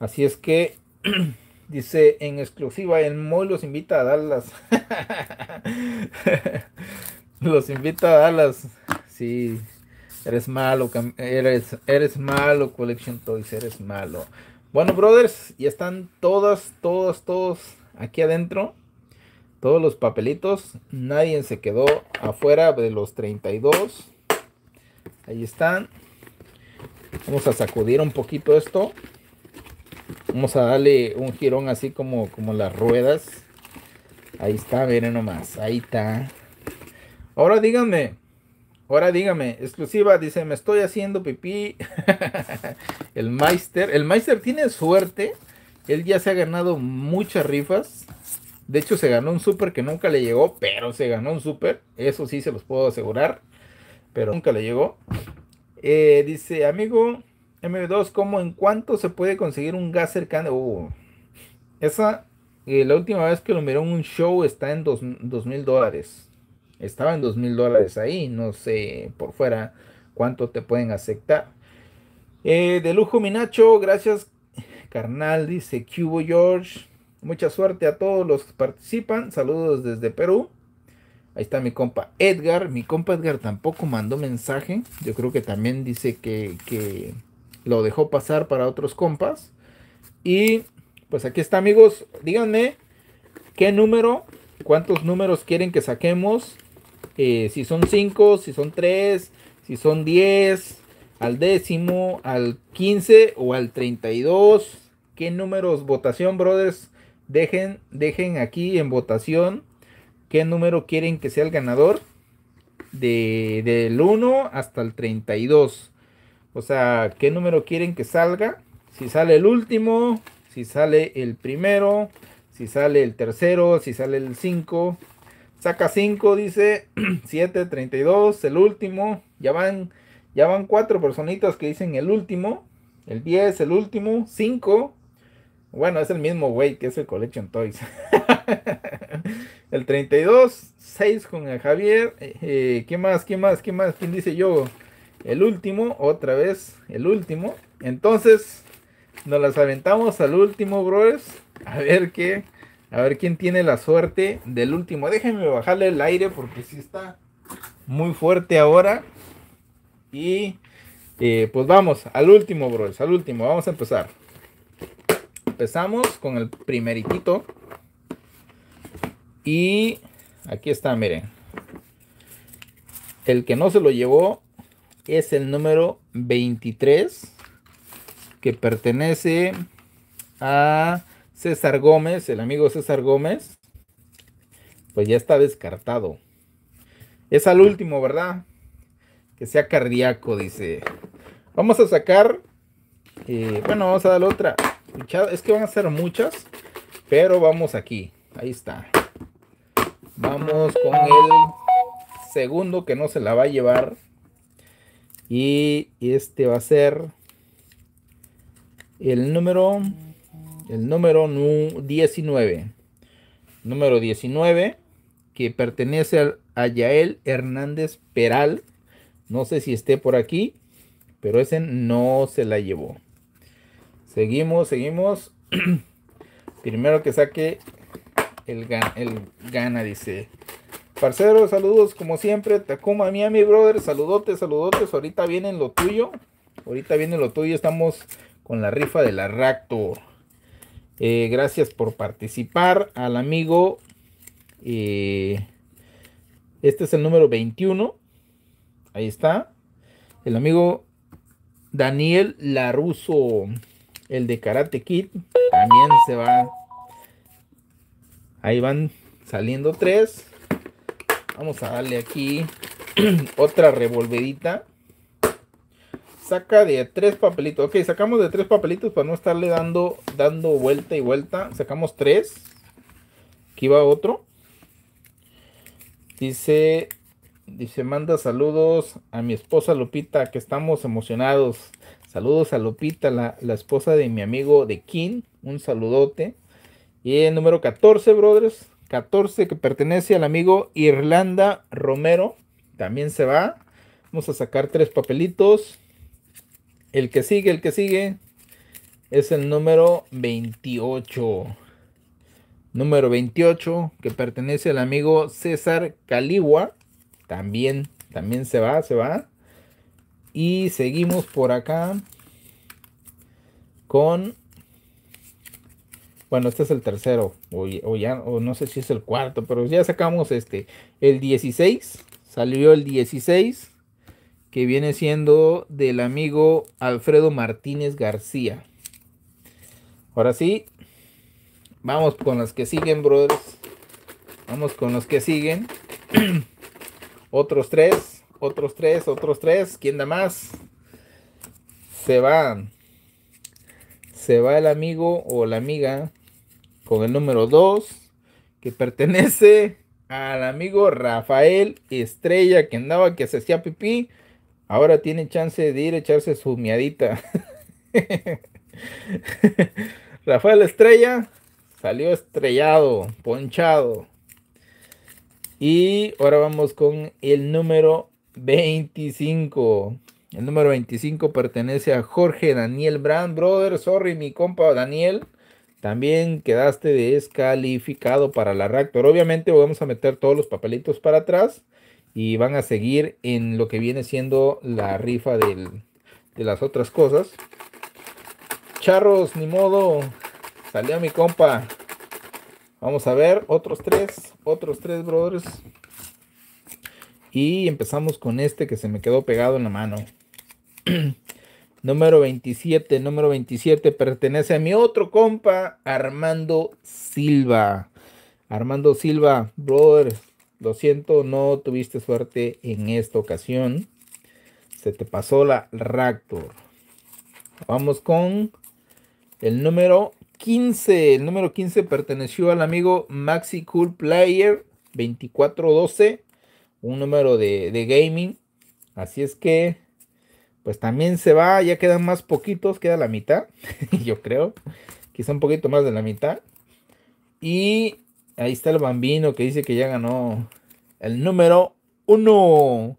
A: Así es que dice en exclusiva el Moy los invita a darlas. los invita a darlas. Sí, eres malo, eres, eres malo, Collection Toys, eres malo. Bueno, brothers, ya están todas, todos, todos aquí adentro todos los papelitos. Nadie se quedó afuera de los 32. Ahí están. Vamos a sacudir un poquito esto. Vamos a darle un girón así como, como las ruedas. Ahí está, miren nomás. Ahí está. Ahora díganme. Ahora díganme exclusiva, dice, me estoy haciendo pipí. el Meister, el Meister tiene suerte. Él ya se ha ganado muchas rifas. De hecho, se ganó un super que nunca le llegó, pero se ganó un super. Eso sí se los puedo asegurar. Pero nunca le llegó. Eh, dice, amigo M2, ¿cómo en cuánto se puede conseguir un gas cercano? Uh, esa, eh, la última vez que lo miró en un show está en dos mil dólares. Estaba en dos mil dólares ahí. No sé por fuera cuánto te pueden aceptar. Eh, de lujo, Minacho, gracias, carnal. Dice Cubo George. Mucha suerte a todos los que participan. Saludos desde Perú. Ahí está mi compa Edgar. Mi compa Edgar tampoco mandó mensaje. Yo creo que también dice que, lo dejó pasar para otros compas. Y pues aquí está amigos. Díganme qué número, cuántos números quieren que saquemos. Eh, si son 5, si son 3, si son 10, al décimo, al 15 o al 32. ¿Qué números votación, brothers? Dejen, dejen aquí en votación qué número quieren que sea el ganador. del 1 hasta el 32. O sea, qué número quieren que salga. Si sale el último, si sale el primero, si sale el tercero, si sale el 5. Saca 5, dice 7, 32, el último. Ya van, ya van cuatro personitas que dicen el último. El 10, el último, 5. Bueno, es el mismo güey que es el Collection Toys. el 32, 6 con el Javier. Eh, ¿Qué más? ¿Qué más? ¿Qué más? ¿Quién dice yo? El último, otra vez, el último. Entonces, nos las aventamos al último, brothers. A ver qué. A ver quién tiene la suerte del último. Déjenme bajarle el aire porque sí está muy fuerte ahora. Y eh, pues vamos, al último, brothers, al último. Vamos a empezar empezamos con el primeritito. Y aquí está, miren. El que no se lo llevó es el número 23 que pertenece a César Gómez, el amigo César Gómez. Pues ya está descartado. Es al último, ¿verdad? Que sea cardíaco, dice. Vamos a sacar. Eh, bueno, vamos a dar otra. Es que van a ser muchas. Pero vamos aquí. Ahí está. Vamos con el segundo que no se la va a llevar. Y este va a ser el número. El número 19. Número 19. Que pertenece a Yael Hernández Peral. No sé si esté por aquí. Pero ese no se la llevó. Seguimos, seguimos. Primero que saque el, gana, el gana, dice. Parcero, saludos como siempre. Takuma, mi brother. Saludotes, saludotes. Ahorita viene lo tuyo. Ahorita viene lo tuyo. Estamos con la rifa de la Ractor. Eh, gracias por participar al amigo. Eh, este es el número 21. Ahí está. El amigo Daniel Laruso el de Karate kit también se va. Ahí van saliendo tres. Vamos a darle aquí otra revolvedita. Saca de tres papelitos. Ok, sacamos de tres papelitos para no estarle dando, dando vuelta y vuelta. Sacamos tres. Aquí va otro. Dice, dice, manda saludos a mi esposa Lupita, que estamos emocionados. Saludos a Lupita, la, esposa de mi amigo de King. Un saludote. Y el número 14, brothers. 14 que pertenece al amigo Irlanda Romero. También se va. Vamos a sacar tres papelitos. El que sigue, el que sigue. Es el número 28. Número 28 que pertenece al amigo César Caligua. También, también se va, se va. Y seguimos por acá con... Bueno, este es el tercero, o, ya, o no sé si es el cuarto, pero ya sacamos este, el 16, salió el 16, que viene siendo del amigo Alfredo Martínez García. Ahora sí, vamos con los que siguen, brothers. Vamos con los que siguen. Otros tres. Otros tres, otros tres. ¿Quién da más? Se va. Se va el amigo o la amiga con el número 2 que pertenece al amigo Rafael Estrella que andaba que se hacía pipí. Ahora tiene chance de ir a echarse su miadita. Rafael Estrella salió estrellado, ponchado. Y ahora vamos con el número 25. El número 25 pertenece a Jorge Daniel Brand. Brother, sorry, mi compa Daniel. También quedaste descalificado para la Raptor. Obviamente vamos a meter todos los papelitos para atrás y van a seguir en lo que viene siendo la rifa de las otras cosas. Charros, ni modo. Salió mi compa. Vamos a ver, otros tres, otros tres, brothers. Y empezamos con este que se me quedó pegado en la mano. número 27, número 27 pertenece a mi otro compa, Armando Silva. Armando Silva, brother, lo siento, no tuviste suerte en esta ocasión. Se te pasó la Raptor. Vamos con el número 15. El número 15 perteneció al amigo Maxi Cool Player 2412 un número de, de gaming. Así es que, pues también se va, ya quedan más poquitos, queda la mitad, yo creo, quizá un poquito más de la mitad. Y ahí está el bambino que dice que ya ganó el número uno.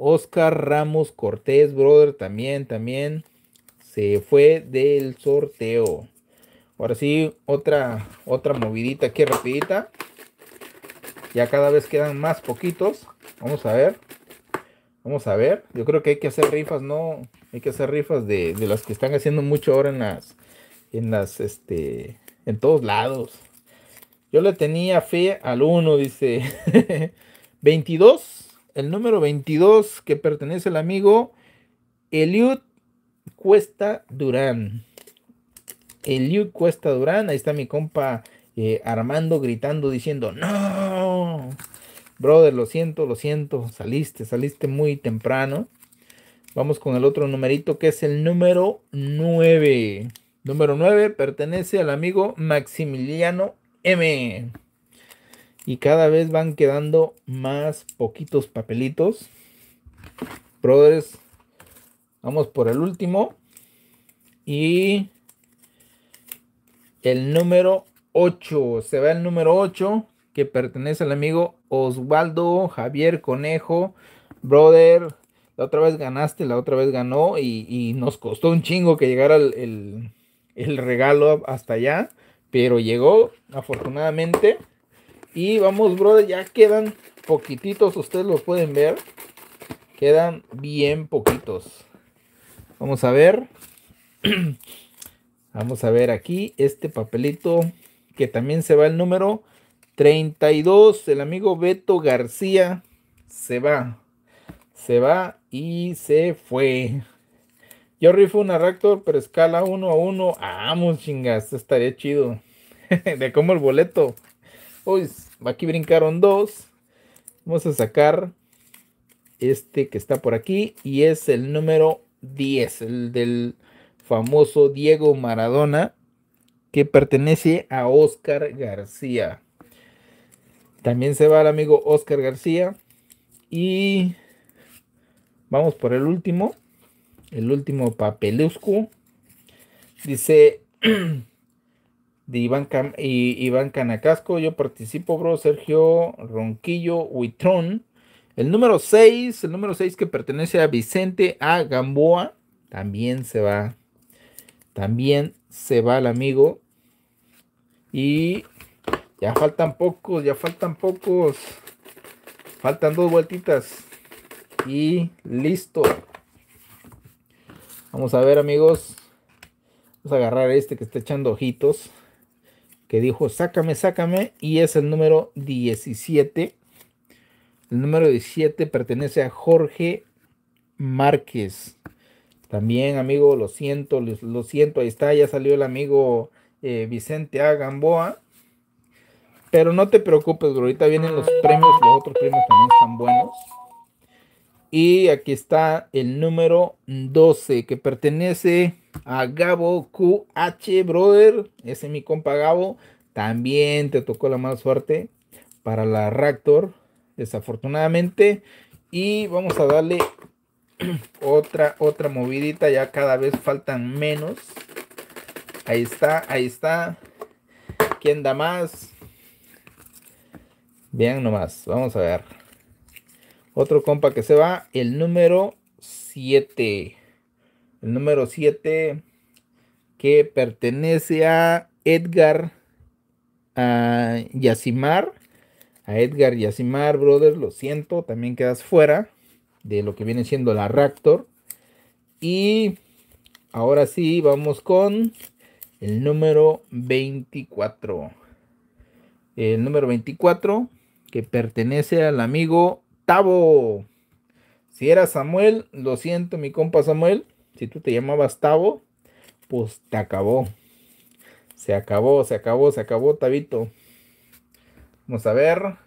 A: Oscar Ramos Cortés, brother, también, también se fue del sorteo. Ahora sí, otra, otra movidita aquí rapidita. Ya cada vez quedan más poquitos. Vamos a ver. Vamos a ver. Yo creo que hay que hacer rifas, ¿no? Hay que hacer rifas de, las que están haciendo mucho ahora en las. En las, este. En todos lados. Yo le tenía fe al uno, dice. 22. El número 22 que pertenece al amigo Eliud Cuesta Durán. Eliud Cuesta Durán. Ahí está mi compa eh, armando gritando, diciendo, no, brother, lo siento, lo siento, saliste, saliste muy temprano. Vamos con el otro numerito que es el número 9. Número 9 pertenece al amigo Maximiliano M. Y cada vez van quedando más poquitos papelitos. Brothers, vamos por el último. Y el número 8. Se va el número 8 que pertenece al amigo Osvaldo Javier Conejo. Brother, la otra vez ganaste, la otra vez ganó y, nos costó un chingo que llegara el, regalo hasta allá. Pero llegó, afortunadamente. Y vamos, brother, ya quedan poquititos, ustedes lo pueden ver. Quedan bien poquitos. Vamos a ver. Vamos a ver aquí este papelito que también se va el número 32, el amigo Beto García se va, se va y se fue. Yo rifo una Raptor, pero escala 1 a 1. Vamos, chingas, estaría chido. de como el boleto. Uy, aquí brincaron dos. Vamos a sacar este que está por aquí y es el número 10, el del famoso Diego Maradona que pertenece a Oscar García. También se va el amigo Oscar García. Y vamos por el último. El último papelusco. Dice de Iván, y Canacasco. Yo participo, bro. Sergio Ronquillo Huitrón. El número 6, el número 6 que pertenece a Vicente A. Gamboa, también se va. También se va el amigo. Y ya faltan pocos, ya faltan pocos. Faltan dos vueltitas. Y listo. Vamos a ver amigos. Vamos a agarrar este que está echando ojitos. Que dijo, sácame, sácame. Y es el número 17. El número 17 pertenece a Jorge Márquez. También, amigo, lo siento, lo siento, ahí está, ya salió el amigo eh, Vicente A. Gamboa. Pero no te preocupes, bro, ahorita vienen los premios, los otros premios también están buenos. Y aquí está el número 12 que pertenece a Gabo QH, brother. Ese es mi compa Gabo. También te tocó la más suerte para la Raptor, desafortunadamente. Y vamos a darle otra, otra movidita, ya cada vez faltan menos. Ahí está, ahí está. ¿Quién da más? Bien nomás, vamos a ver. Otro compa que se va, el número 7. El número 7 que pertenece a Edgar a Yacimar. A Edgar Yacimar, brother, lo siento, también quedas fuera de lo que viene siendo la Raptor. Y ahora sí, vamos con el número 24. El número 24 que pertenece al amigo Tavo. Si era Samuel, lo siento mi compa Samuel. Si tú te llamabas Tavo, pues te acabó. Se acabó, se acabó, se acabó, Tabito. Vamos a ver.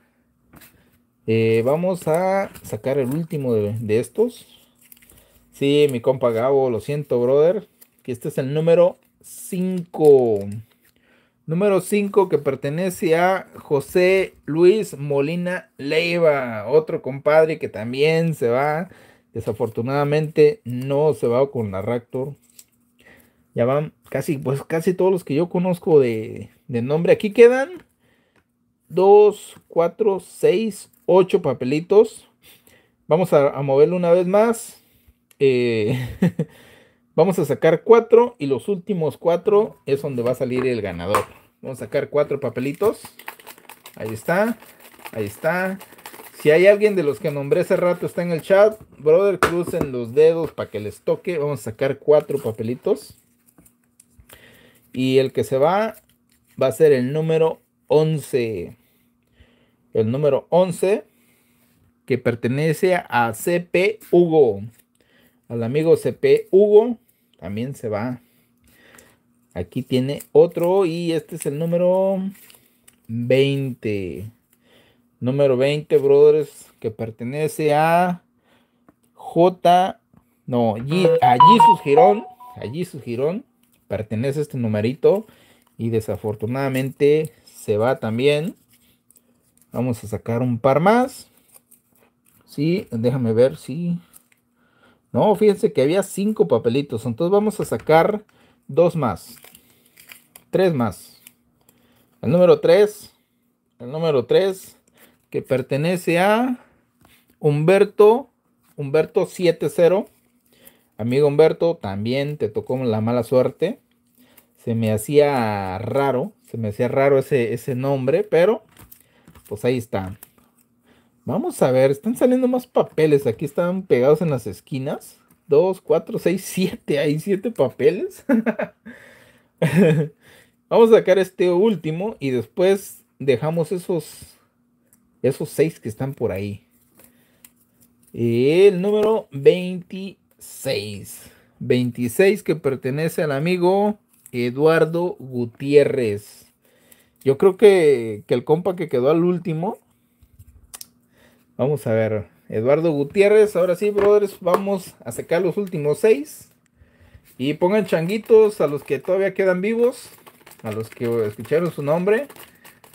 A: Eh, vamos a sacar el último de, estos. Sí, mi compa Gabo, lo siento, brother. Que este es el número 5. Número 5 que pertenece a José Luis Molina Leiva, otro compadre que también se va. Desafortunadamente no se va con la Raptor. Ya van casi, pues casi todos los que yo conozco de, de nombre. Aquí quedan 2, 4, 6, 8 papelitos. Vamos a, moverlo una vez más. Eh, vamos a sacar 4 y los últimos 4 es donde va a salir el ganador. Vamos a sacar 4 papelitos. Ahí está. Ahí está. Si hay alguien de los que nombré hace rato está en el chat, brother, crucen los dedos para que les toque. Vamos a sacar 4 papelitos. Y el que se va va a ser el número 11 el número 11, que pertenece a CP Hugo. Al amigo CP Hugo también se va. Aquí tiene otro y este es el número 20. Número 20, brothers, que pertenece a J. No, allí su Girón. Allí su Girón. Pertenece a este numerito. Y desafortunadamente se va también. Vamos a sacar un par más. Sí, déjame ver si... Sí. No, fíjense que había cinco papelitos. Entonces vamos a sacar dos más. Tres más. El número tres. El número tres que pertenece a Humberto. Humberto 70. Amigo Humberto, también te tocó la mala suerte. Se me hacía raro. Se me hacía raro ese, ese nombre, pero pues ahí está. Vamos a ver, están saliendo más papeles. Aquí están pegados en las esquinas. Dos, cuatro, seis, siete. Hay siete papeles. Vamos a sacar este último y después dejamos esos, esos seis que están por ahí. El número 26. 26 que pertenece al amigo Eduardo Gutiérrez. Yo creo que, el compa que quedó al último. Vamos a ver. Eduardo Gutiérrez, ahora sí, brothers, vamos a sacar los últimos seis. Y pongan changuitos a los que todavía quedan vivos, a los que escucharon su nombre.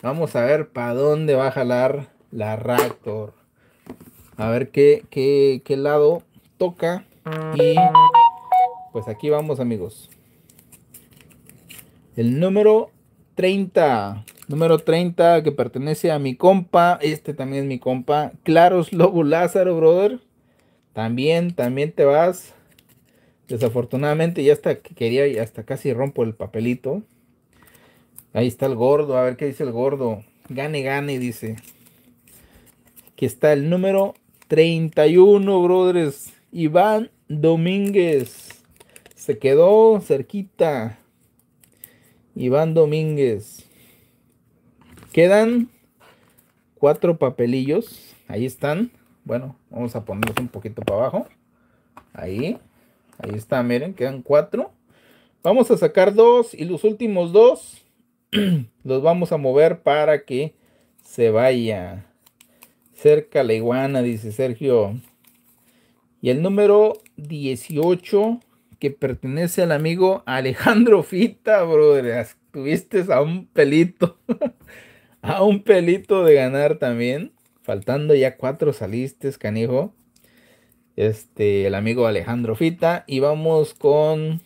A: Vamos a ver para dónde va a jalar la Raptor. A ver qué, qué lado toca. Y pues aquí vamos, amigos. El número 30. Número 30 que pertenece a mi compa. Este también es mi compa. Claros Lobo Lázaro, brother. También, también te vas. Desafortunadamente ya hasta quería y hasta casi rompo el papelito. Ahí está el gordo. A ver qué dice el gordo. Gane, gane, dice. Aquí está el número 31, brothers. Iván Domínguez. Se quedó cerquita. Iván Domínguez. Quedan cuatro papelillos. Ahí están. Bueno, vamos a ponerlos un poquito para abajo. Ahí. Ahí está, miren, quedan cuatro. Vamos a sacar dos y los últimos dos los vamos a mover para que se vaya. Cerca la iguana, dice Sergio. Y el número 18 que pertenece al amigo Alejandro Fita, brother. Estuviste a un pelito, a un pelito de ganar también. Faltando ya cuatro salistes, canijo. Este, el amigo Alejandro Fita. Y vamos con,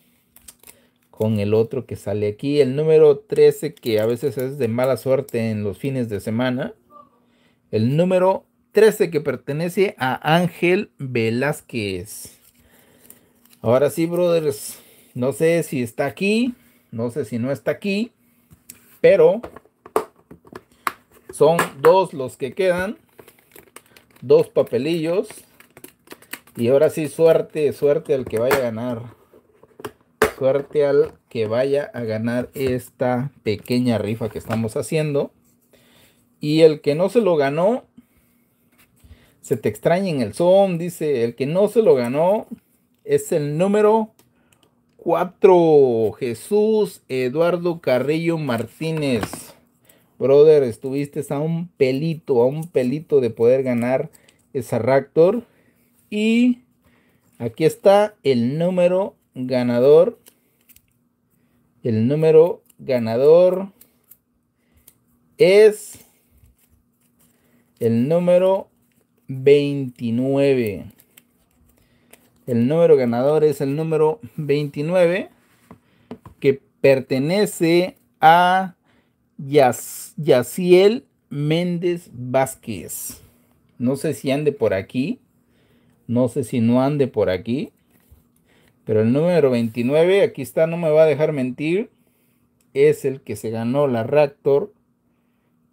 A: con el otro que sale aquí. El número 13, que a veces es de mala suerte en los fines de semana. El número 13 que pertenece a Ángel Velázquez. Ahora sí, brothers, no sé si está aquí, no sé si no está aquí, pero son dos los que quedan, dos papelillos. Y ahora sí, suerte, suerte al que vaya a ganar. Suerte al que vaya a ganar esta pequeña rifa que estamos haciendo. Y el que no se lo ganó, se te extraña en el son, dice, el que no se lo ganó, es el número 4, Jesús Eduardo Carrillo Martínez. Brother, estuviste a un pelito, a un pelito de poder ganar esa Raptor. Y aquí está el número ganador. El número ganador es el número 29. El número ganador es el número 29, que pertenece a Yasiel Yaciel Méndez Vázquez. No sé si ande por aquí, no sé si no ande por aquí, pero el número 29, aquí está, no me va a dejar mentir, es el que se ganó la Raptor,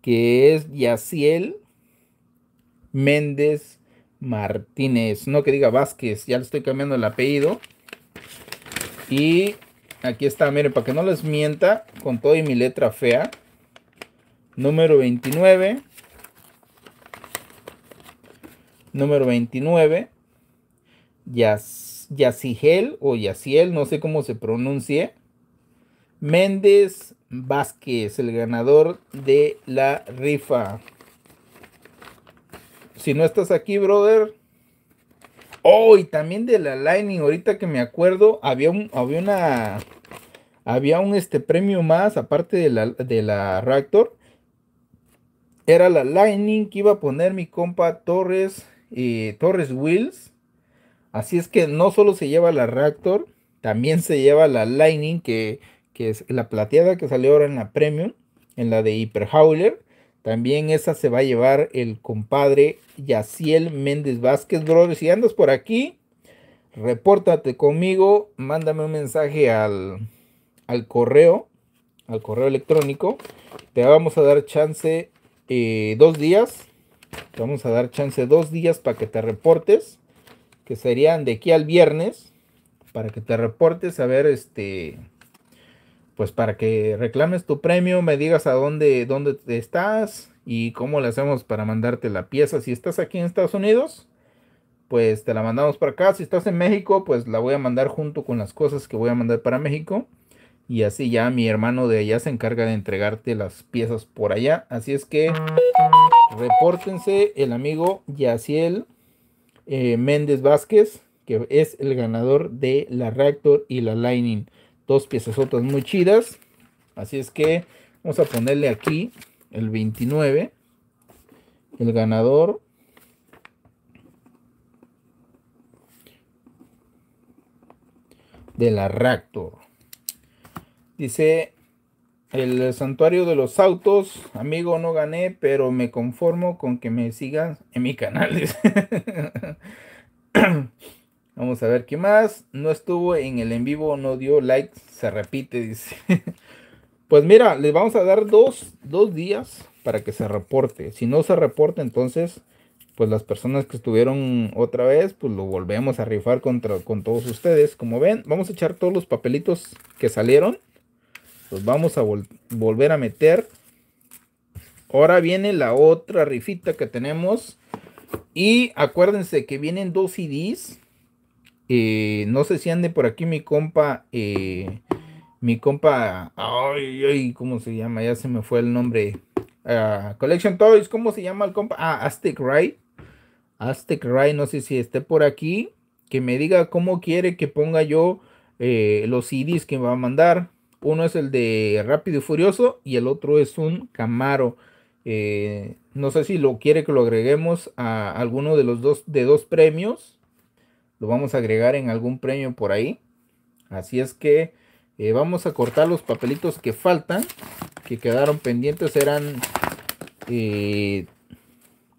A: que es Yaciel Méndez Martínez. No que diga Vázquez, ya le estoy cambiando el apellido. Y aquí está, miren, para que no les mienta, con todo y mi letra fea. Número 29. Número 29. Yasigel o Yaciel, no sé cómo se pronuncie. Méndez Vázquez, el ganador de la rifa si no estás aquí, brother. Oh, y también de la Lightning, ahorita que me acuerdo, había un, había una, había un este premio más, aparte de la, de Raptor. Era la Lightning que iba a poner mi compa Torres y eh, Torres Wills. Así es que no solo se lleva la Raptor, también se lleva la Lightning, que, que es la plateada que salió ahora en la Premium, en la de Hyper Howler. También esa se va a llevar el compadre Yaciel Méndez Vázquez, brother. Si andas por aquí, repórtate conmigo, mándame un mensaje al, al correo, al correo electrónico. Te vamos a dar chance eh, dos días. Te vamos a dar chance dos días para que te reportes, que serían de aquí al viernes, para que te reportes a ver este pues para que reclames tu premio, me digas a dónde, dónde estás y cómo le hacemos para mandarte la pieza. Si estás aquí en Estados Unidos, pues te la mandamos para acá. Si estás en México, pues la voy a mandar junto con las cosas que voy a mandar para México. Y así ya mi hermano de allá se encarga de entregarte las piezas por allá. Así es que repórtense el amigo Yaciel eh, Méndez Vázquez, que es el ganador de la Reactor y la Lightning dos piezas otras muy chidas. Así es que vamos a ponerle aquí el 29. El ganador. De la Raptor. Dice el santuario de los autos. Amigo, no gané, pero me conformo con que me sigan en mi canal. Vamos a ver qué más. No estuvo en el en vivo, no dio like, se repite, dice. pues mira, les vamos a dar dos, días para que se reporte. Si no se reporta, entonces, pues las personas que estuvieron otra vez, pues lo volvemos a rifar contra, con todos ustedes. Como ven, vamos a echar todos los papelitos que salieron. Los vamos a volver a meter. Ahora viene la otra rifita que tenemos. Y acuérdense que vienen dos CDs eh, no sé si ande por aquí mi compa, eh, mi compa, ay, ay, ¿cómo se llama? Ya se me fue el nombre. Ah, Collection Toys, ¿cómo se llama el compa? Ah, Aztec Ray. Aztec Ray, no sé si esté por aquí. Que me diga cómo quiere que ponga yo eh, los CDs que me va a mandar. Uno es el de Rápido y Furioso y el otro es un Camaro. no sé si lo quiere que lo agreguemos a alguno de los dos de dos premios lo vamos a agregar en algún premio por ahí. Así es que eh, vamos a cortar los papelitos que faltan. Que quedaron pendientes. Eran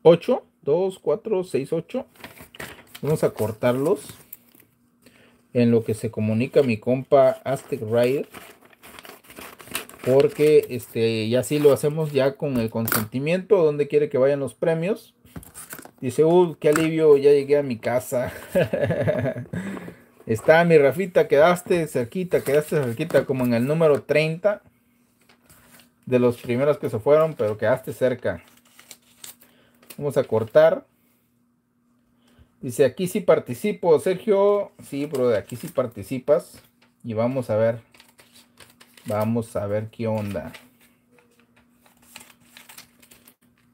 A: 8. 2, 4, 6, 8. Vamos a cortarlos. En lo que se comunica mi compa Aztec Rider porque este, ya así lo hacemos ya con el consentimiento, donde quiere que vayan los premios. Dice, uh, qué alivio, ya llegué a mi casa. Está mi Rafita, quedaste cerquita, quedaste cerquita, como en el número 30 de los primeros que se fueron, pero quedaste cerca. Vamos a cortar. Dice, aquí sí participo, Sergio. Sí, bro, aquí sí participas. Y vamos a ver. Vamos a ver qué onda.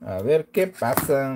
A: A ver qué pasa.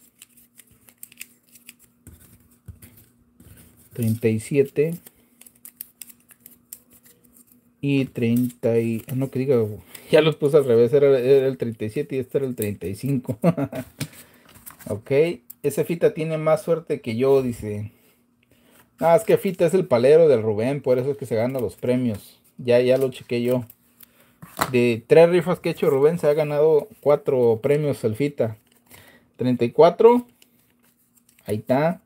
A: 37 y 30 y, ah, no que diga ya los puse al revés era, el 37 y este era el 35 ok ese fita tiene más suerte que yo dice ah es que fita es el palero del Rubén por eso es que se gana los premios ya ya lo chequé yo de tres rifas que ha hecho Rubén se ha ganado cuatro premios el fita 34 ahí está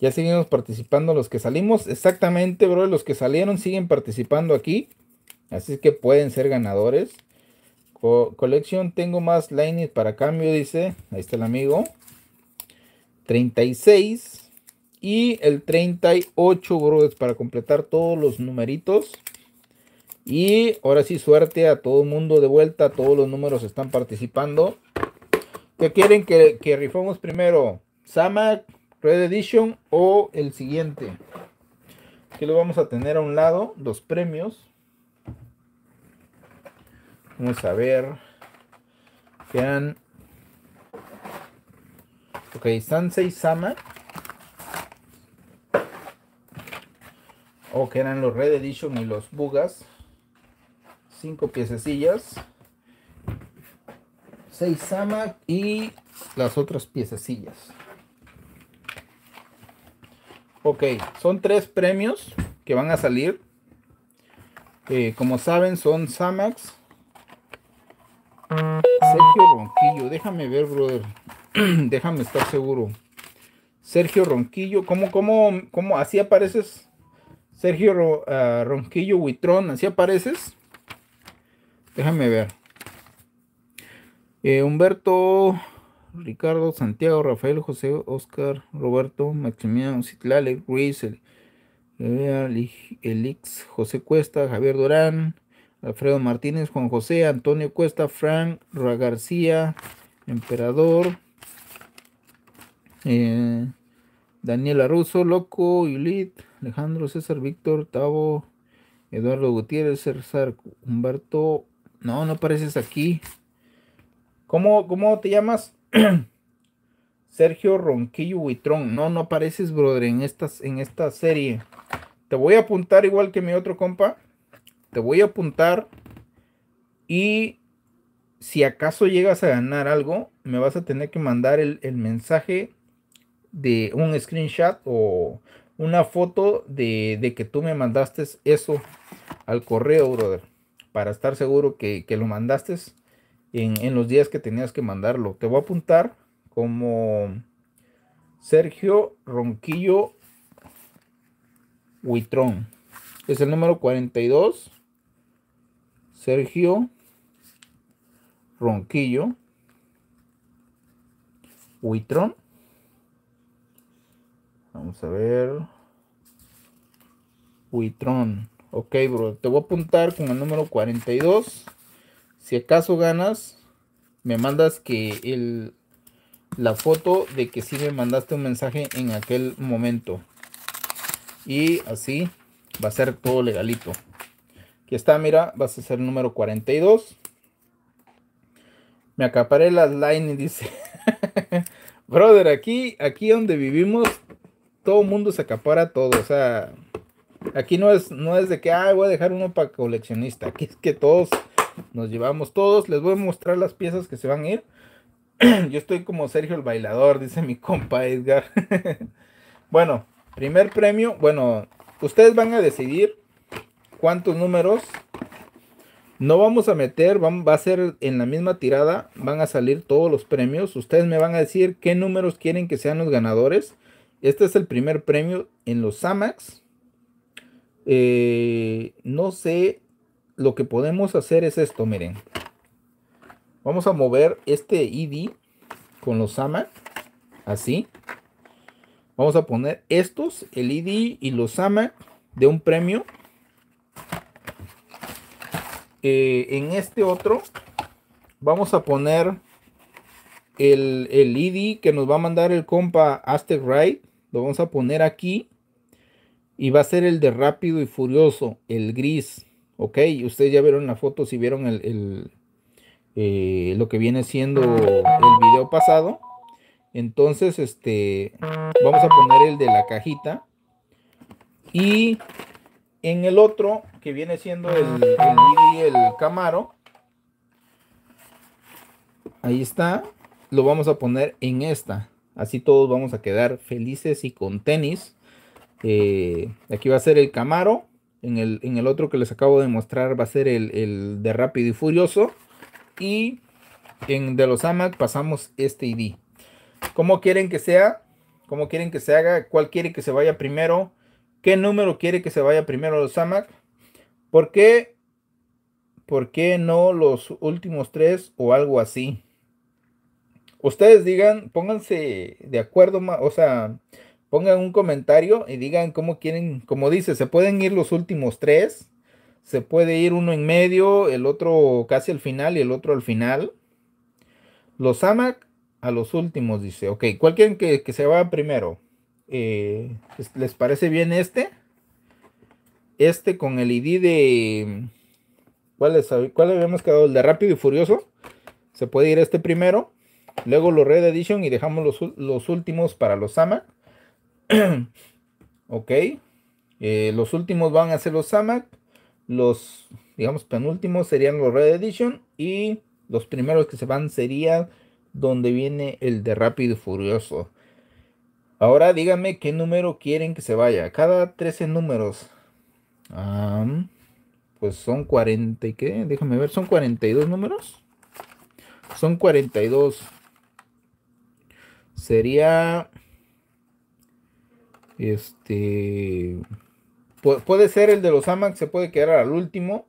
A: ya seguimos participando los que salimos. Exactamente, bro. Los que salieron siguen participando aquí. Así que pueden ser ganadores. Colección. tengo más Lightning para cambio, dice. Ahí está el amigo. 36. Y el 38, bro. Es para completar todos los numeritos. Y ahora sí, suerte a todo el mundo de vuelta. Todos los números están participando. ¿Qué quieren que, que rifamos primero? Samak, Red Edition o el siguiente. Aquí lo vamos a tener a un lado, los premios. Vamos a ver. Quedan. Ok, Seis Sama. O que eran los Red Edition y los Bugas. Cinco piececillas. Seis Sama y las otras piececillas. Ok, son tres premios que van a salir. Eh, como saben, son Samax. Sergio Ronquillo, déjame ver, brother. déjame estar seguro. Sergio Ronquillo, ¿cómo, cómo, cómo? Así apareces. Sergio ah, Ronquillo Huitrón, así apareces. Déjame ver. Eh, Humberto Ricardo, Santiago, Rafael, José, Oscar, Roberto, Maximiliano, Citlale, Ruiz, Elix, José Cuesta, Javier Durán, Alfredo Martínez, Juan José, Antonio Cuesta, Frank, Ra García, Emperador, eh, Daniel Aruso, Loco, Yulit, Alejandro, César, Víctor, Tavo, Eduardo Gutiérrez, César, Humberto, no, no apareces aquí. ¿Cómo, cómo te llamas? Sergio Ronquillo Huitrón. No, no apareces, brother, en, estas, en esta serie. Te voy a apuntar igual que mi otro compa. Te voy a apuntar. Y si acaso llegas a ganar algo, me vas a tener que mandar el, mensaje de un screenshot o una foto de, de, que tú me mandaste eso al correo, brother. Para estar seguro que, que lo mandaste en, en los días que tenías que mandarlo. Te voy a apuntar como Sergio Ronquillo Huitrón. Es el número 42. Sergio Ronquillo Huitrón. Vamos a ver. Huitrón. Ok, bro. Te voy a apuntar con el número 42. Si acaso ganas, me mandas que el, la foto de que sí me mandaste un mensaje en aquel momento. Y así va a ser todo legalito. Aquí está, mira, vas a ser número 42. Me acaparé las line y dice. Brother, aquí, aquí donde vivimos, todo mundo se acapara todo. O sea, aquí no es, no es de que, ah, voy a dejar uno para coleccionista. Aquí es que todos nos llevamos todos. Les voy a mostrar las piezas que se van a ir. Yo estoy como Sergio el bailador, dice mi compa Edgar. bueno, primer premio. Bueno, ustedes van a decidir cuántos números. No vamos a meter, va a ser en la misma tirada, van a salir todos los premios. Ustedes me van a decir qué números quieren que sean los ganadores. Este es el primer premio en los Samax. Eh, no sé lo que podemos hacer es esto, miren. Vamos a mover este ID con los AMA, así. Vamos a poner estos, el ID y los AMA de un premio. Eh, en este otro vamos a poner el, el, ID que nos va a mandar el compa Aztec Ride. Lo vamos a poner aquí. Y va a ser el de Rápido y Furioso, el gris. Ok, ustedes ya vieron la foto, si vieron el, eh, lo que viene siendo el video pasado. Entonces, este, vamos a poner el de la cajita. Y en el otro, que viene siendo el, el, Camaro. Ahí está. Lo vamos a poner en esta. Así todos vamos a quedar felices y con tenis. Eh, aquí va a ser el Camaro. En el, otro que les acabo de mostrar va a ser el, de Rápido y Furioso. Y en de los AMAC pasamos este ID. ¿Cómo quieren que sea? ¿Cómo quieren que se haga? ¿Cuál quiere que se vaya primero? ¿Qué número quiere que se vaya primero los AMAC? ¿Por qué? ¿Por qué no los últimos tres o algo así? Ustedes digan, pónganse de acuerdo, o sea, pongan un comentario y digan cómo quieren, como dice, se pueden ir los últimos tres, se puede ir uno en medio, el otro casi al final y el otro al final. Los AMAC a los últimos, dice. Ok, ¿cuál que, se va primero? Eh, ¿Les parece bien este? Este con el ID de... ¿Cuál, es, ¿Cuál habíamos quedado? ¿El de Rápido y Furioso? Se puede ir este primero. Luego los Red Edition y dejamos los, los últimos para los AMAC. ok. Eh, los últimos van a ser los Samac. Los, digamos, penúltimos serían los Red Edition. Y los primeros que se van serían donde viene el de Rápido Furioso. Ahora díganme qué número quieren que se vaya. Cada 13 números. pues son 40 y qué. Déjame ver, son 42 números. Son 42. Sería este. puede ser el de los amax se puede quedar al último.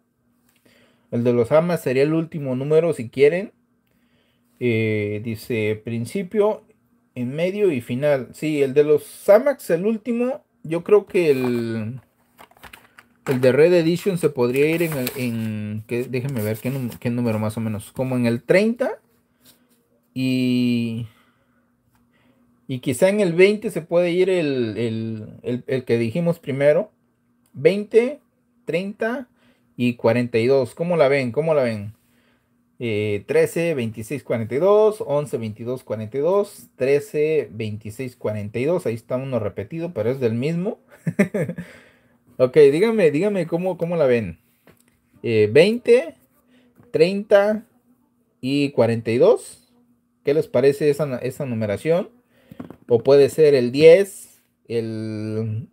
A: El de los amax sería el último número si quieren. Eh, dice principio, en medio y final. Sí, el de los AMAX, el último. Yo creo que el. El de Red Edition se podría ir en. que, déjenme ver qué, qué número más o menos. Como en el 30. Y y quizá en el 20 se puede ir el, que dijimos primero. 20, 30 y 42. ¿Cómo la ven? ¿Cómo la ven? 13, 26, 42, 11, 22, 42, 13, 26, 42. Ahí está uno repetido, pero es del mismo. ok, dígame, dígame cómo, la ven. 20, eh, 30 y 42. ¿Qué les parece esa, esa numeración? o puede ser el 10, el,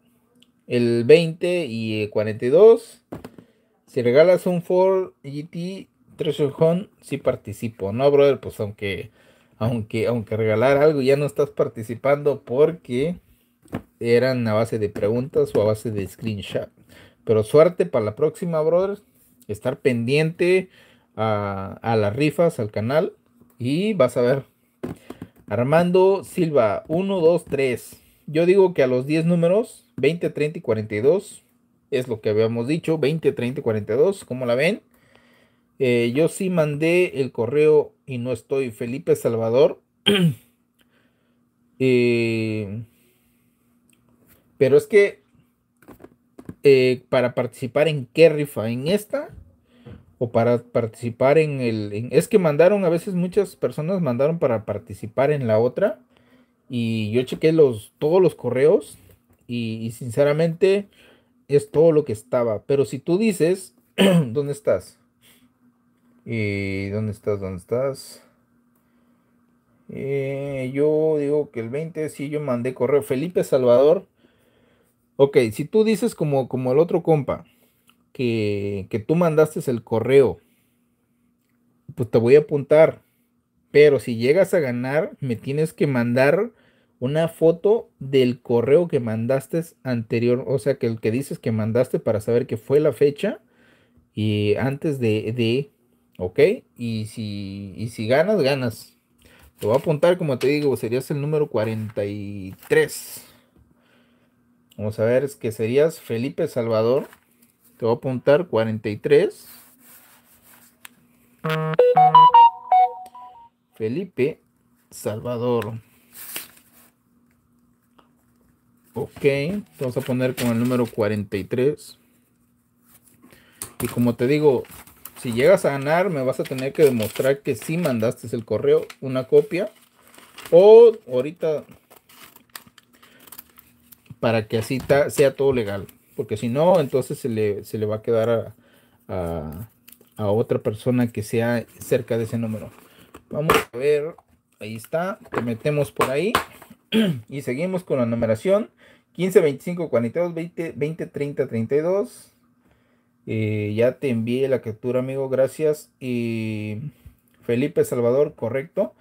A: el 20 y el 42. Si regalas un Ford GT Treasure Hunt, sí participo, ¿no, brother? Pues aunque, aunque, aunque regalar algo ya no estás participando porque eran a base de preguntas o a base de screenshot. Pero suerte para la próxima, brother. Estar pendiente a las rifas, al canal. Y vas a ver Armando Silva, 1, 2, 3. Yo digo que a los 10 números, 20, 30 y 42, es lo que habíamos dicho, 20, 30 y 42, ¿cómo la ven? Eh, yo sí mandé el correo y no estoy. Felipe Salvador. Eh, pero es que eh, para participar en qué rifa, en esta o para participar en el... es que mandaron, a veces muchas personas mandaron para participar en la otra y yo chequé los, todos los correos y, sinceramente es todo lo que estaba. Pero si tú dices, ¿dónde estás? ¿Y eh, dónde estás? ¿Dónde estás? Eh, yo digo que el 20, sí, yo mandé correo. Felipe Salvador. Ok, si tú dices como, como el otro compa, que, tú mandaste el correo, pues te voy a apuntar. Pero si llegas a ganar, me tienes que mandar una foto del correo que mandaste anterior, o sea, que el que dices que mandaste para saber que fue la fecha y antes de, de ok, y si, y si ganas, ganas. Te voy a apuntar, como te digo, serías el número 43. Vamos a ver, es que serías Felipe Salvador te voy a apuntar 43. Felipe Salvador. Ok, te vamos a poner con el número 43. Y como te digo, si llegas a ganar, me vas a tener que demostrar que sí mandaste el correo, una copia. O ahorita, para que así sea todo legal porque si no, entonces se le, va a quedar a, otra persona que sea cerca de ese número. Vamos a ver, ahí está, te metemos por ahí y seguimos con la numeración 15, 25, 42, 20, 30, 32. ya te envié la captura, amigo, gracias. Y Felipe Salvador, correcto.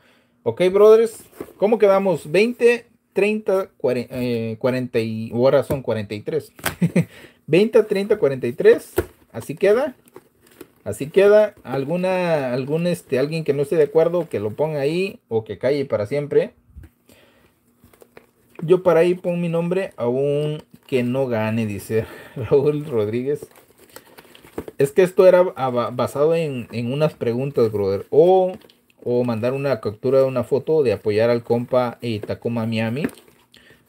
A: Ok, brothers, ¿cómo quedamos? 20, 30, 40, 40 y, ahora son 43. 20, 30, 43. Así queda. Así queda. Alguna, algún este, alguien que no esté de acuerdo, que lo ponga ahí o que calle para siempre. Yo para ahí pongo mi nombre, aún que no gane, dice Raúl Rodríguez. Es que esto era basado en, unas preguntas, brother. O o mandar una captura de una foto de apoyar al compa y Tacoma Miami.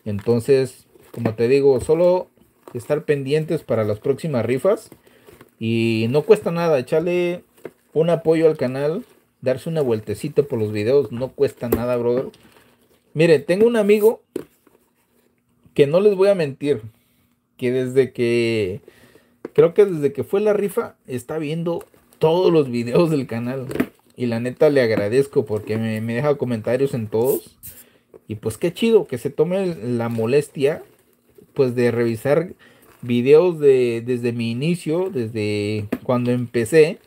A: Entonces, como te digo, solo estar pendientes para las próximas rifas. Y no cuesta nada, echarle un apoyo al canal, darse una vueltecita por los videos, no cuesta nada, brother. Mire, tengo un amigo que no les voy a mentir, que desde que, creo que desde que fue la rifa, está viendo todos los videos del canal. Y la neta le agradezco porque me, me deja comentarios en todos. Y pues qué chido que se tome la molestia pues de revisar videos de, desde mi inicio, desde cuando empecé.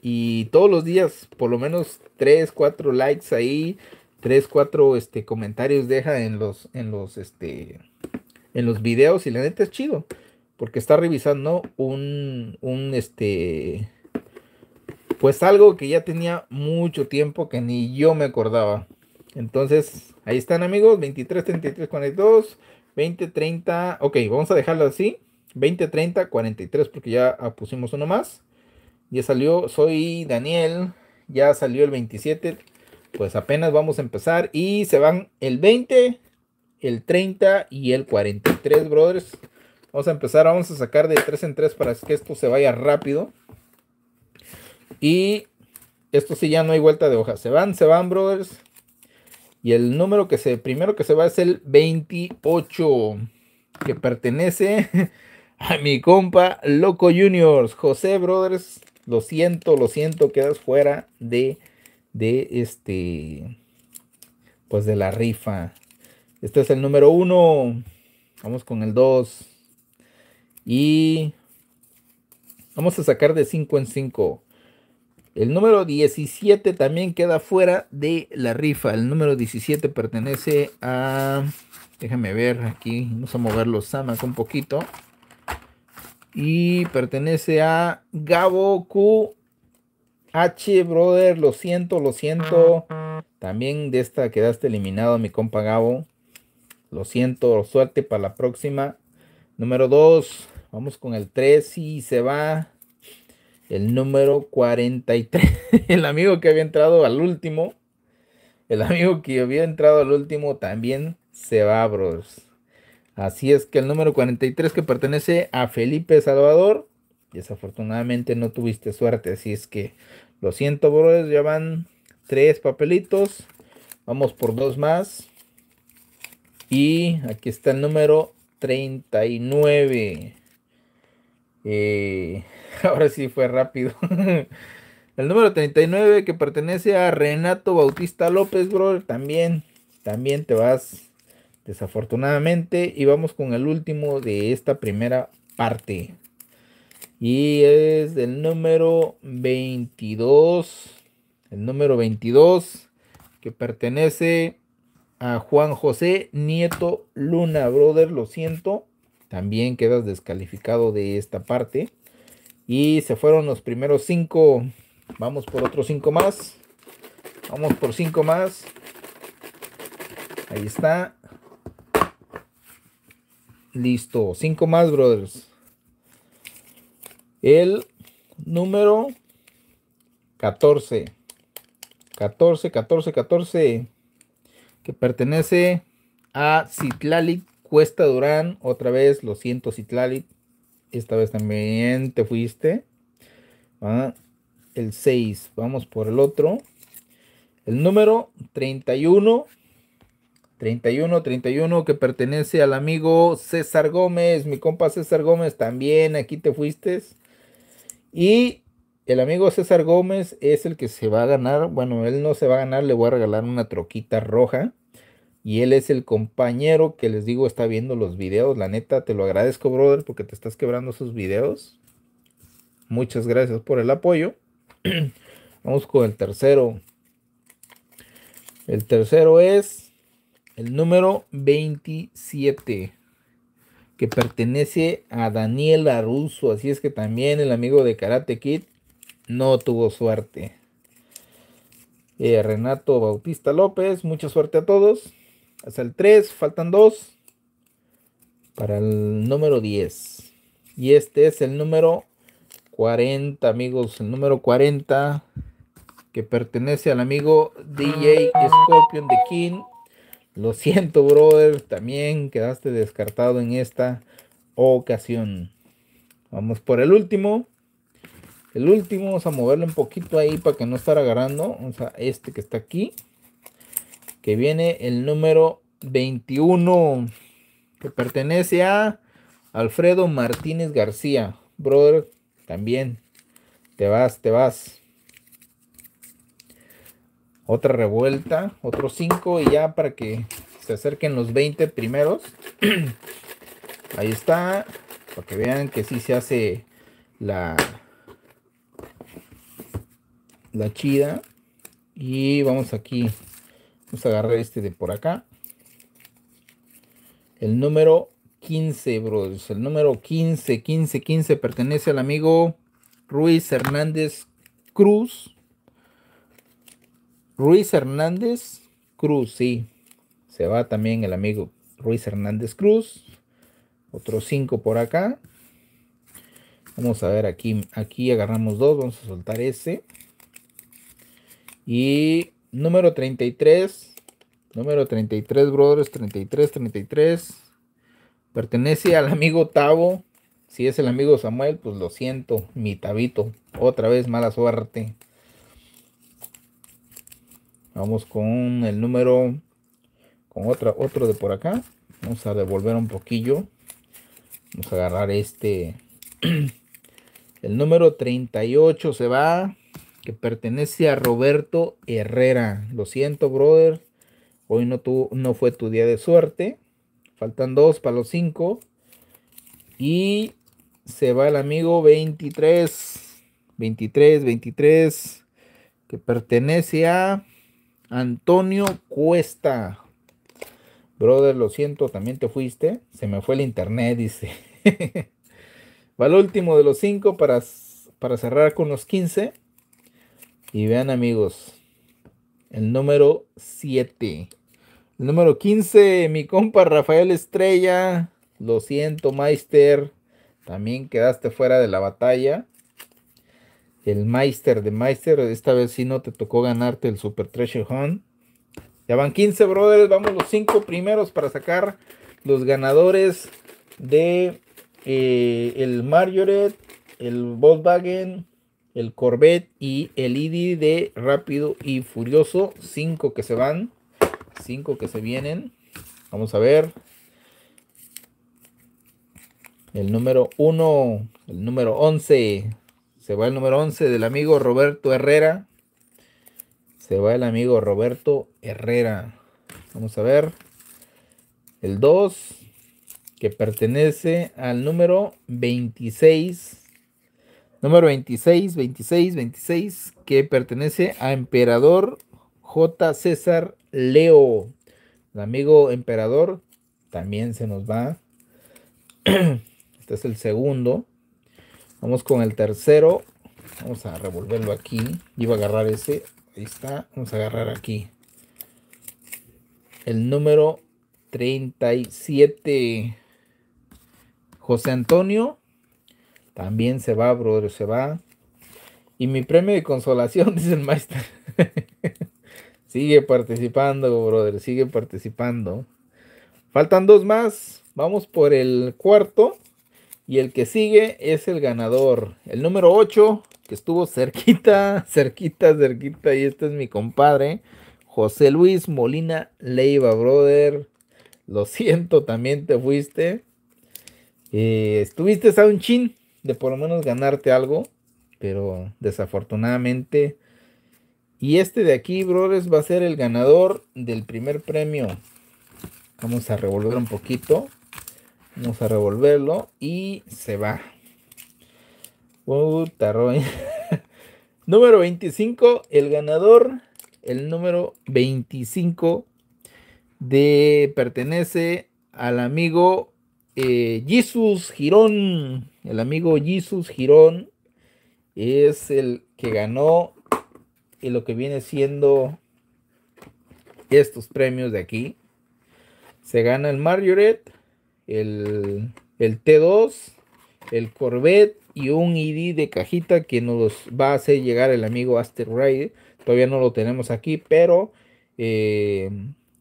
A: Y todos los días, por lo menos 3, 4 likes ahí, 3, 4 este, comentarios deja en los, en los, este, en los videos. Y la neta es chido, porque está revisando un, un, este, pues algo que ya tenía mucho tiempo que ni yo me acordaba. Entonces, ahí están amigos, 23, 33, 42, 20, 30, ok, vamos a dejarlo así, 20, 30, 43, porque ya pusimos uno más. Ya salió, soy Daniel, ya salió el 27, pues apenas vamos a empezar y se van el 20, el 30 y el 43, brothers. Vamos a empezar, vamos a sacar de 3 en 3 para que esto se vaya rápido. Y esto sí ya no hay vuelta de hoja. Se van, se van, brothers. Y el número que se, primero que se va es el 28, que pertenece a mi compa Loco Juniors. José, brothers, lo siento, lo siento, quedas fuera de, de este, pues de la rifa. Este es el número 1 Vamos con el 2. Y vamos a sacar de 5 en 5. El número 17 también queda fuera de la rifa. El número 17 pertenece a... Déjame ver aquí. Vamos a mover los samas un poquito. Y pertenece a Gabo Q. H, brother, lo siento, lo siento. También de esta quedaste eliminado, mi compa Gabo. Lo siento, suerte para la próxima. Número 2. Vamos con el 3 y se va el número 43, el amigo que había entrado al último, el amigo que había entrado al último también se va, bros. Así es que el número 43 que pertenece a Felipe Salvador, desafortunadamente no tuviste suerte, así es que lo siento, bros, ya van tres papelitos, vamos por dos más. Y aquí está el número 39. Eh, ahora sí fue rápido. El número 39 que pertenece a Renato Bautista López, bro. También, también te vas desafortunadamente. Y vamos con el último de esta primera parte. Y es el número 22. El número 22 que pertenece a Juan José Nieto Luna, brother. Lo siento. También quedas descalificado de esta parte. Y se fueron los primeros cinco. Vamos por otros cinco más. Vamos por cinco más. Ahí está. Listo. Cinco más, brothers. El número 14. 14, 14, 14. Que pertenece a Citlalic Cuesta Durán, otra vez, lo siento Citlali, esta vez también te fuiste. Ah, el 6, vamos por el otro. El número 31, 31, 31, que pertenece al amigo César Gómez, mi compa César Gómez, también aquí te fuiste. Y el amigo César Gómez es el que se va a ganar, bueno, él no se va a ganar, le voy a regalar una troquita roja. Y él es el compañero que les digo está viendo los videos. La neta, te lo agradezco, brother, porque te estás quebrando sus videos. Muchas gracias por el apoyo. Vamos con el tercero. El tercero es el número 27, que pertenece a Daniel Aruso. Así es que también el amigo de Karate Kid no tuvo suerte. Eh, Renato Bautista López, mucha suerte a todos hasta el 3, faltan 2 para el número 10. Y este es el número 40, amigos, el número 40 que pertenece al amigo DJ Scorpion de King. Lo siento, brother, también quedaste descartado en esta ocasión. Vamos por el último. El último, vamos a moverle un poquito ahí para que no estar agarrando. o sea este que está aquí que viene el número 21, que pertenece a Alfredo Martínez García. Brother, también te vas, te vas. Otra revuelta, otros 5 y ya para que se acerquen los 20 primeros. Ahí está, para que vean que sí se hace la, la chida. Y vamos aquí. Vamos a agarrar este de por acá. El número 15, bro El número 15, 15, 15 pertenece al amigo Ruiz Hernández Cruz. Ruiz Hernández Cruz, sí. Se va también el amigo Ruiz Hernández Cruz. Otro 5 por acá. Vamos a ver aquí. Aquí agarramos dos. Vamos a soltar ese. Y número 33. Número 33, brothers. 33, 33. Pertenece al amigo Tavo. Si es el amigo Samuel, pues lo siento, mi tabito. Otra vez mala suerte. Vamos con el número, con otra, otro de por acá. Vamos a devolver un poquillo. Vamos a agarrar este. El número 38 se va que pertenece a Roberto Herrera. Lo siento, brother. Hoy no, no fue tu día de suerte. Faltan dos para los cinco. Y se va el amigo 23. 23, 23. Que pertenece a Antonio Cuesta. Brother, lo siento, también te fuiste. Se me fue el internet, dice. va el último de los cinco para, para cerrar con los 15. Y vean amigos, el número 7. El número 15, mi compa Rafael Estrella. Lo siento, Meister. También quedaste fuera de la batalla. El Meister de Meister. Esta vez sí no te tocó ganarte el Super Treasure Hunt. Ya van 15, brothers. Vamos los 5 primeros para sacar los ganadores de eh, el Margaret, el Volkswagen, el Corvette y el ID de Rápido y Furioso. Cinco que se van, cinco que se vienen. Vamos a ver. El número 1, el número 11. Se va el número 11 del amigo Roberto Herrera. Se va el amigo Roberto Herrera. Vamos a ver. El 2, que pertenece al número 26 número 26, 26, 26, que pertenece a Emperador J. César Leo. El amigo Emperador también se nos va. Este es el segundo. Vamos con el tercero. Vamos a revolverlo aquí. Iba a agarrar ese. Ahí está. Vamos a agarrar aquí. El número 37. José Antonio también se va, brother, se va. Y mi premio de consolación, dice el maestro. sigue participando, brother, sigue participando. Faltan dos más. Vamos por el cuarto. Y el que sigue es el ganador. El número 8, que estuvo cerquita, cerquita, cerquita. Y este es mi compadre, José Luis Molina Leiva, brother. Lo siento, también te fuiste. Eh, estuviste a un chin, de por lo menos ganarte algo, pero desafortunadamente. Y este de aquí, es va a ser el ganador del primer premio. Vamos a revolver un poquito. Vamos a revolverlo y se va. Puta, Roy. número 25, el ganador, el número 25 de pertenece al amigo eh, Jesus Girón, el amigo Jesus Girón, es el que ganó y lo que viene siendo estos premios de aquí. Se gana el Margaret, el, T2, el Corvette y un ID de cajita que nos va a hacer llegar el amigo Asteroid. Todavía no lo tenemos aquí, pero eh,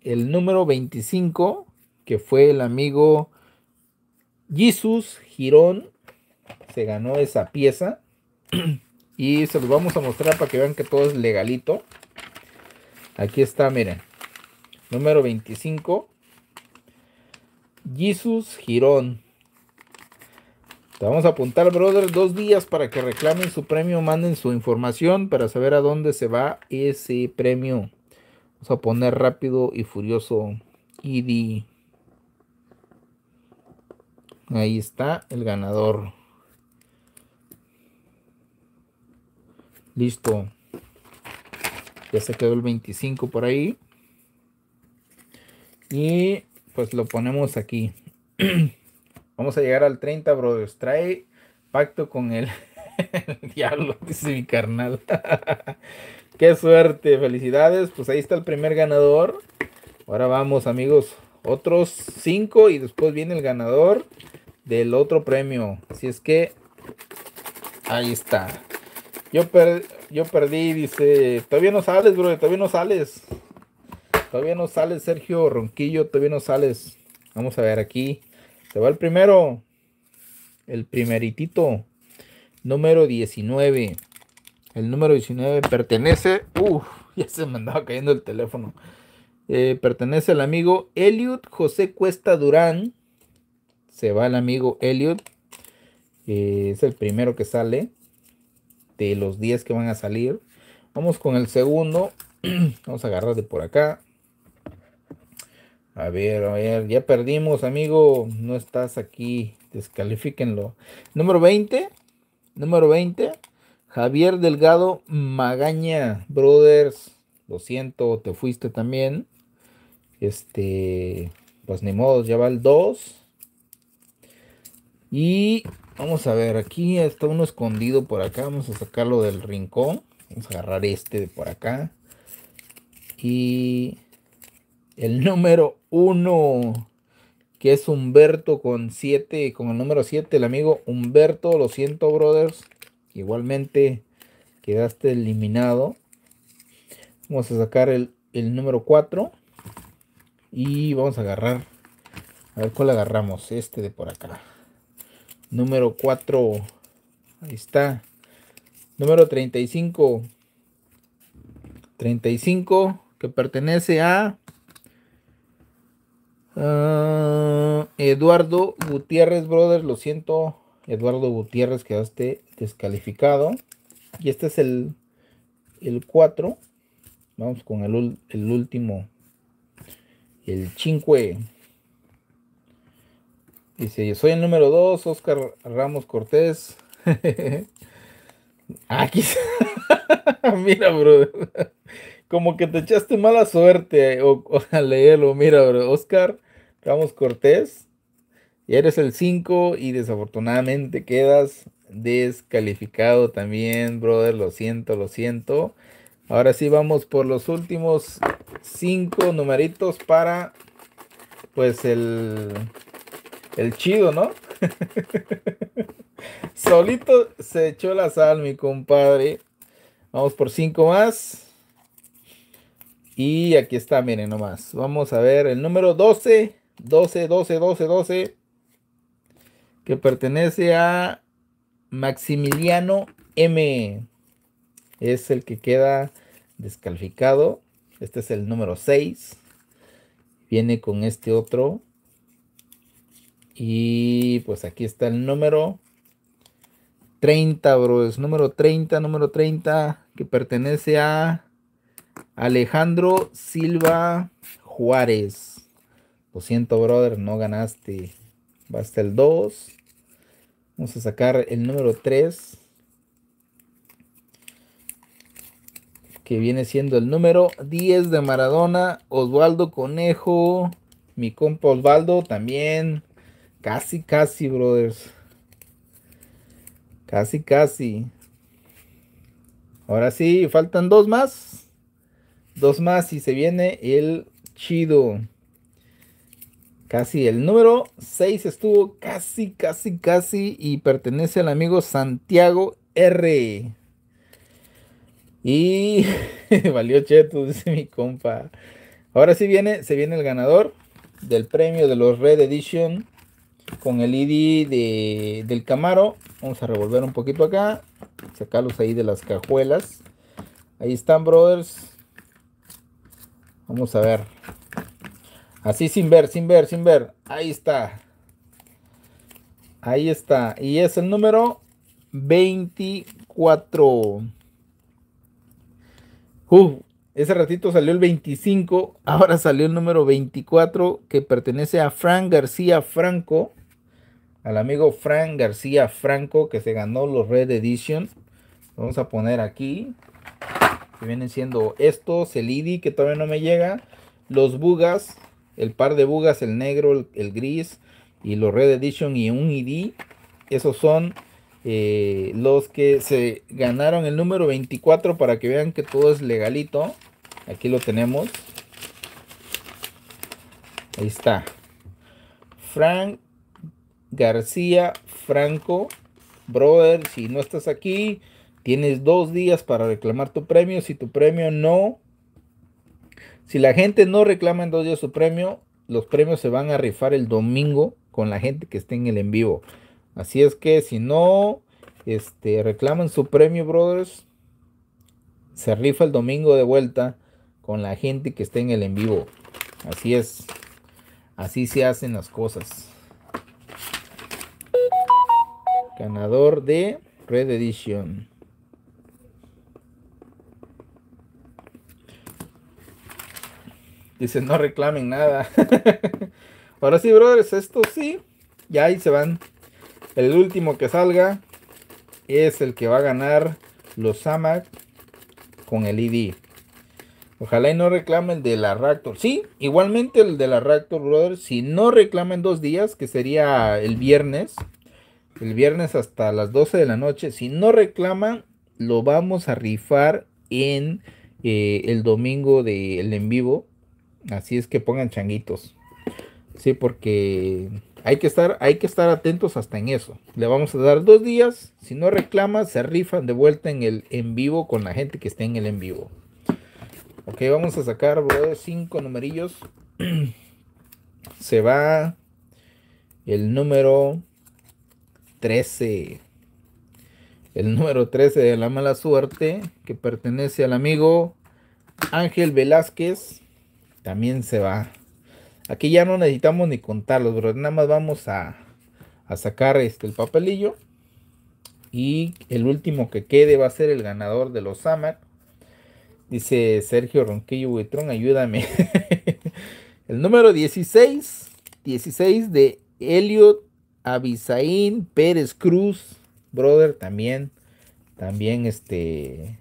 A: el número 25, que fue el amigo Jesus Girón se ganó esa pieza. Y se los vamos a mostrar para que vean que todo es legalito. Aquí está, miren. Número 25. Jesus Girón. Te vamos a apuntar, brother, dos días para que reclamen su premio, manden su información para saber a dónde se va ese premio. Vamos a poner rápido y furioso ID. Ahí está el ganador. Listo. Ya se quedó el 25 por ahí. Y pues lo ponemos aquí. Vamos a llegar al 30, brothers. Trae pacto con el, diablo, dice mi carnal. Qué suerte, felicidades. Pues ahí está el primer ganador. Ahora vamos, amigos. Otros 5 y después viene el ganador del otro premio. si es que ahí está. Yo, yo perdí, dice, todavía no sales, bro, todavía no sales. Todavía no sales, Sergio Ronquillo, todavía no sales. Vamos a ver aquí. Se va el primero. El primeritito. Número 19. El número 19 pertenece. Uf, ya se me andaba cayendo el teléfono. Eh, pertenece al amigo Eliud José Cuesta Durán se va el amigo Elliot. es el primero que sale de los 10 que van a salir. Vamos con el segundo. Vamos a agarrar de por acá. A ver, a ver, ya perdimos, amigo. No estás aquí. Descalifíquenlo. Número 20. Número 20. Javier Delgado Magaña. Brothers. Lo siento, te fuiste también. Este. Pues ni modo, ya va el 2. Y vamos a ver, aquí está uno escondido por acá. Vamos a sacarlo del rincón. Vamos a agarrar este de por acá. Y el número uno, que es Humberto con 7, con el número 7, el amigo Humberto, lo siento, brothers. Igualmente quedaste eliminado. Vamos a sacar el, el número 4. Y vamos a agarrar. A ver cuál agarramos. Este de por acá. Número 4. Ahí está. Número 35. 35 que pertenece a ah, Eduardo Gutiérrez Brothers. Lo siento, Eduardo Gutiérrez, quedaste descalificado. Y este es el, 4. Vamos con el, el último. El 5. Dice, soy el número 2, Oscar Ramos Cortés. Aquí. Ah, mira, brother. Como que te echaste mala suerte eh, o, a leerlo. Mira, Oscar Ramos Cortés. Y eres el 5 y desafortunadamente quedas descalificado también, brother. Lo siento, lo siento. Ahora sí vamos por los últimos 5 numeritos para pues el el chido, ¿no? Solito se echó la sal, mi compadre. Vamos por cinco más. Y aquí está, miren nomás. Vamos a ver el número 12. 12, 12, 12, 12. Que pertenece a Maximiliano M. Es el que queda descalificado. Este es el número 6. Viene con este otro y pues aquí está el número 30, bro. Es número 30, número 30, que pertenece a Alejandro Silva Juárez. Lo siento, brother, no ganaste. Basta el 2. Vamos a sacar el número 3. Que viene siendo el número 10 de Maradona. Osvaldo Conejo. Mi compa Osvaldo también. Casi, casi, brothers. Casi, casi. Ahora sí, faltan dos más. Dos más y se viene el chido. Casi, el número 6 estuvo casi, casi, casi y pertenece al amigo Santiago R. Y valió cheto, dice mi compa. Ahora sí viene, se viene el ganador del premio de los Red Edition con el ID del Camaro. Vamos a revolver un poquito acá. Sacarlos ahí de las cajuelas. Ahí están, brothers. Vamos a ver. Así sin ver, sin ver, sin ver. Ahí está. Ahí está. Y es el número 24. Uh, ese ratito salió el 25. Ahora salió el número 24 que pertenece a Frank García Franco al amigo Frank García Franco que se ganó los Red Edition. Vamos a poner aquí. Que vienen siendo estos, el ID que todavía no me llega. Los bugas, el par de bugas, el negro, el, gris y los Red Edition y un ID. Esos son eh, los que se ganaron el número 24 para que vean que todo es legalito. Aquí lo tenemos. Ahí está. Frank García Franco. Brother, si no estás aquí, tienes dos días para reclamar tu premio. Si tu premio no, si la gente no reclama en dos días su premio, los premios se van a rifar el domingo con la gente que esté en el en vivo. Así es que si no este, reclaman su premio, brothers, se rifa el domingo de vuelta con la gente que esté en el en vivo. Así es. Así se hacen las cosas. ganador de Red Edition. Dice, no reclamen nada. Ahora sí, brothers, esto sí. Y ahí se van. El último que salga es el que va a ganar los AMAC con el ID. Ojalá y no reclamen el de la Raptor. Sí, igualmente el de la Raptor, brothers. Si no reclamen dos días, que sería el viernes, el viernes hasta las 12 de la noche. Si no reclaman, lo vamos a rifar en eh, el domingo del en vivo. Así es que pongan changuitos. Sí, porque hay que, estar, hay que estar atentos hasta en eso. Le vamos a dar dos días. Si no reclama, se rifan de vuelta en el en vivo con la gente que esté en el en vivo. Ok, vamos a sacar, bro, cinco numerillos. se va el número 13. El número 13 de la mala suerte, que pertenece al amigo Ángel Velázquez, también se va. Aquí ya no necesitamos ni contarlos, bro nada más vamos a, a sacar este, el papelillo. Y el último que quede va a ser el ganador de los AMAC Dice Sergio Ronquillo Huitrón, ayúdame. el número 16, 16 de Elliot Abisaín Pérez Cruz, brother, también. También este.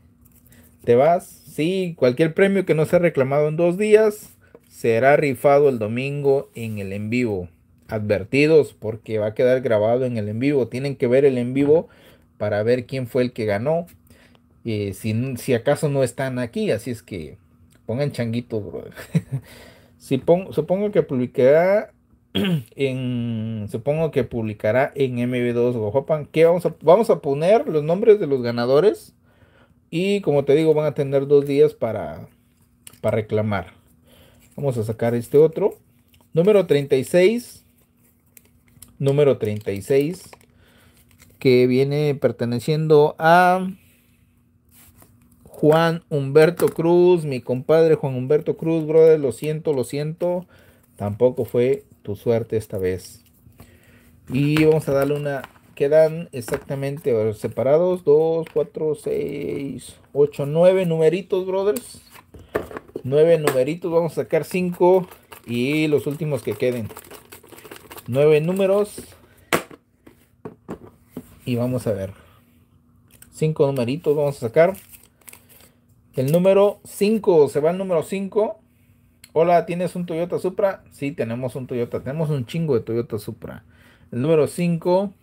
A: Te vas. Sí, cualquier premio que no sea reclamado en dos días será rifado el domingo en el en vivo. Advertidos porque va a quedar grabado en el en vivo. Tienen que ver el en vivo para ver quién fue el que ganó. Eh, si, acaso no están aquí, así es que pongan changuitos, brother. supongo que publicará en, supongo que publicará en MB2 Gojopan, que vamos a, vamos a poner los nombres de los ganadores y como te digo van a tener dos días para, para reclamar. Vamos a sacar este otro. Número 36. Número 36. Que viene perteneciendo a Juan Humberto Cruz. Mi compadre Juan Humberto Cruz, brother. Lo siento, lo siento. Tampoco fue suerte esta vez. Y vamos a darle una... Quedan exactamente separados. 2, 4, 6, 8, 9 numeritos, brothers. 9 numeritos. Vamos a sacar 5 y los últimos que queden. 9 números. Y vamos a ver. 5 numeritos vamos a sacar. El número 5. Se va el número 5. Hola, ¿tienes un Toyota Supra? Sí, tenemos un Toyota. Tenemos un chingo de Toyota Supra. El número 5,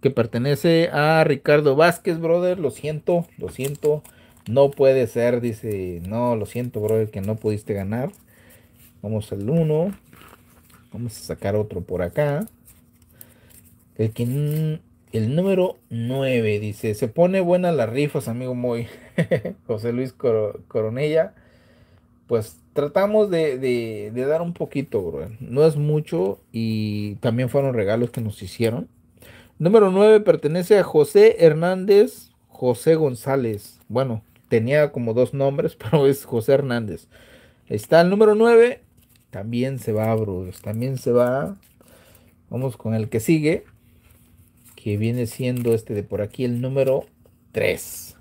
A: que pertenece a Ricardo Vázquez, brother. Lo siento, lo siento. No puede ser, dice. No, lo siento, brother, que no pudiste ganar. Vamos al 1. Vamos a sacar otro por acá. El, número 9 dice: Se pone buena las rifas, amigo Moy. José Luis Coronella. Pues tratamos de, dar un poquito, bro. No es mucho y también fueron regalos que nos hicieron. Número 9 pertenece a José Hernández José González. Bueno, tenía como dos nombres, pero es José Hernández. Está el número 9. También se va, bro. También se va. Vamos con el que sigue. Que viene siendo este de por aquí, el número 3.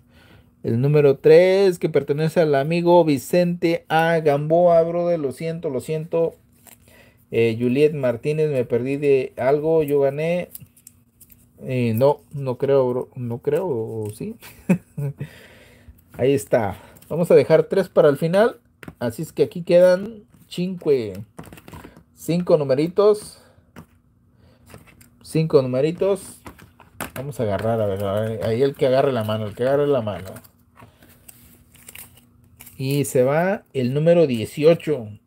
A: El número 3 que pertenece al amigo Vicente A. Gamboa, brother. Lo siento, lo siento. Eh, Juliet Martínez, me perdí de algo. Yo gané. Eh, no, no creo, No creo, sí. Ahí está. Vamos a dejar 3 para el final. Así es que aquí quedan 5. 5 numeritos. 5 numeritos. Vamos a agarrar, a ver, ahí el que agarre la mano, el que agarre la mano. Y se va el número 18.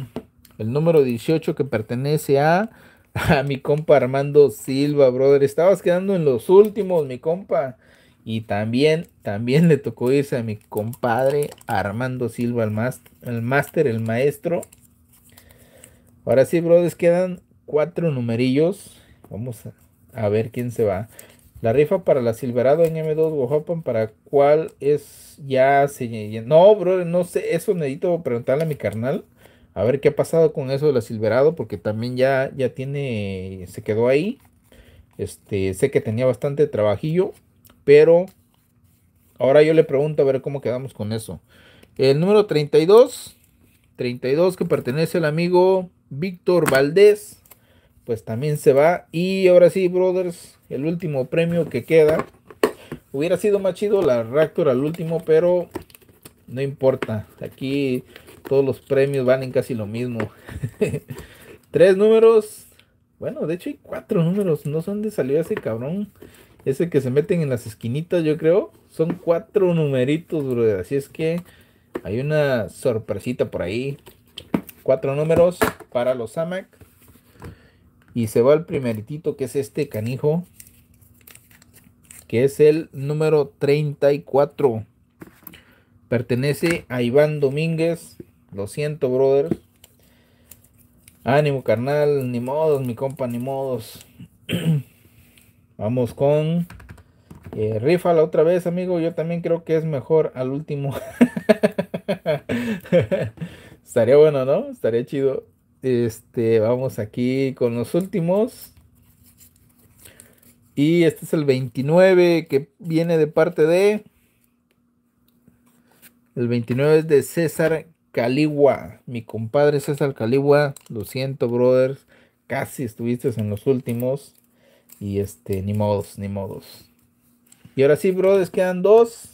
A: El número 18 que pertenece a, a mi compa Armando Silva, brother. Estabas quedando en los últimos, mi compa. Y también, también le tocó irse a mi compadre Armando Silva, el máster, el, maestro. Ahora sí, brothers, quedan cuatro numerillos. Vamos a ver quién se va. La rifa para la Silverado en M2 Guajapan... ¿para cuál es? Ya se... No, brother, no sé. Eso necesito preguntarle a mi carnal. A ver qué ha pasado con eso de la Silverado, porque también ya, ya tiene... Se quedó ahí. Este, sé que tenía bastante trabajillo, pero... Ahora yo le pregunto a ver cómo quedamos con eso. El número 32. 32 que pertenece al amigo Víctor Valdés. Pues también se va. Y ahora sí, brothers el último premio que queda. Hubiera sido más chido la Raptor al último, pero no importa. Aquí todos los premios van en casi lo mismo. Tres números. Bueno, de hecho hay cuatro números. No son de salió ese cabrón. Ese que se meten en las esquinitas, yo creo. Son cuatro numeritos, brother. Así es que hay una sorpresita por ahí. Cuatro números para los AMAC. Y se va el primeritito que es este canijo que es el número 34. Pertenece a Iván Domínguez. Lo siento, brother. Ánimo, carnal. Ni modos, mi compa, ni modos. Vamos con eh, rifa la otra vez, amigo. Yo también creo que es mejor al último. Estaría bueno, ¿no? Estaría chido. Este, vamos aquí con los últimos. Y este es el 29 que viene de parte de... El 29 es de César Caligua. Mi compadre César Caligua. Lo siento, brothers. Casi estuviste en los últimos. Y este, ni modos, ni modos. Y ahora sí, brothers, quedan dos.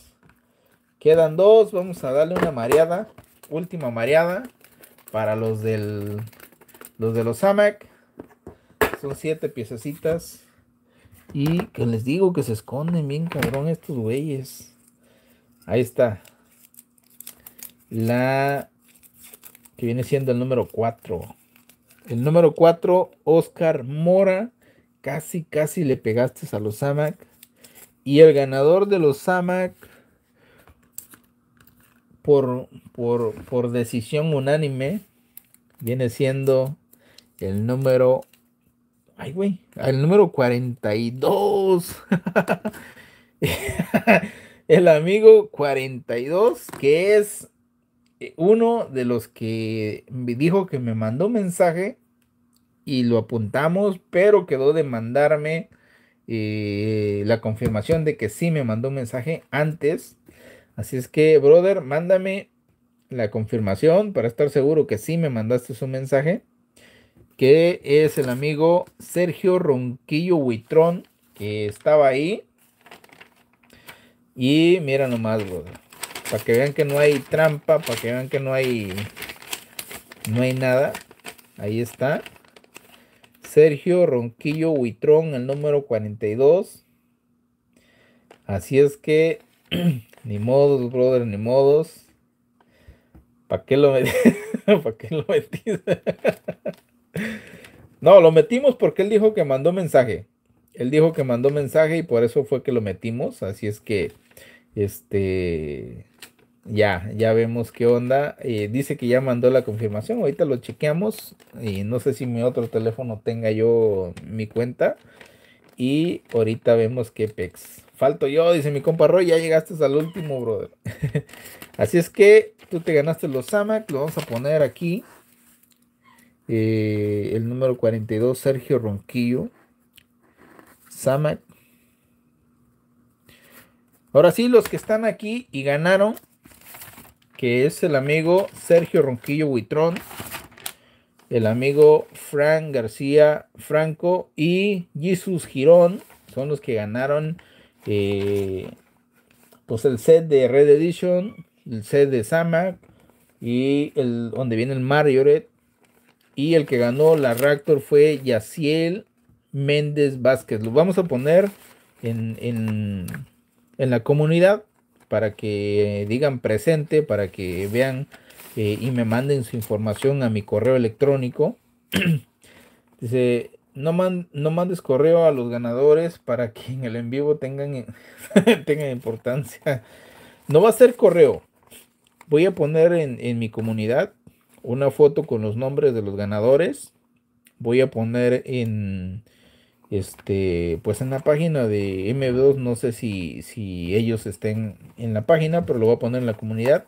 A: Quedan dos. Vamos a darle una mareada. Última mareada. Para los del. Los de los AMAC. Son siete piececitas. Y que les digo que se esconden bien cabrón estos güeyes. Ahí está. La que viene siendo el número 4. El número 4, Oscar Mora. Casi, casi le pegaste a los Samac. Y el ganador de los Samac por, por, por decisión unánime viene siendo el número Ay, güey. Al número 42. el amigo 42, que es eh, uno de los que dijo que me mandó mensaje y lo apuntamos, pero quedó de mandarme eh, la confirmación de que sí me mandó un mensaje antes. Así es que, brother, mándame la confirmación para estar seguro que sí me mandaste su mensaje que es el amigo Sergio Ronquillo Huitrón, que estaba ahí. Y mira nomás, Para que vean que no hay trampa, para que vean que no hay. No hay nada. Ahí está. Sergio Ronquillo Huitrón, el número 42. Así es que. ni modos, brother, ni modos. ¿Para qué lo metí? ¿Para qué lo No, lo metimos porque él dijo que mandó mensaje. Él dijo que mandó mensaje y por eso fue que lo metimos. Así es que, este, ya, ya vemos qué onda. Eh, dice que ya mandó la confirmación. Ahorita lo chequeamos. Y no sé si mi otro teléfono tenga yo mi cuenta. Y ahorita vemos qué pex. Falto yo, dice mi compa Roy. Ya llegaste al último, brother. Así es que tú te ganaste los SAMAC. Lo vamos a poner aquí. Eh, el número 42, Sergio Ronquillo, Samac. Ahora sí, los que están aquí y ganaron, que es el amigo Sergio Ronquillo Huitrón, el amigo Frank García Franco y Jesus Girón, son los que ganaron eh, pues el set de Red Edition, el set de Samac y el donde viene el Red y el que ganó la Raptor fue Yaciel Méndez Vázquez. Lo vamos a poner en, la comunidad para que digan presente, para que vean eh, y me manden su información a mi correo electrónico. Dice, no, man, no mandes correo a los ganadores para que en el en vivo tengan, importancia. No va a ser correo. Voy a poner en mi comunidad una foto con los nombres de los ganadores. Voy a poner en este pues en la página de M2, no sé si, si ellos estén en la página, pero lo voy a poner en la comunidad.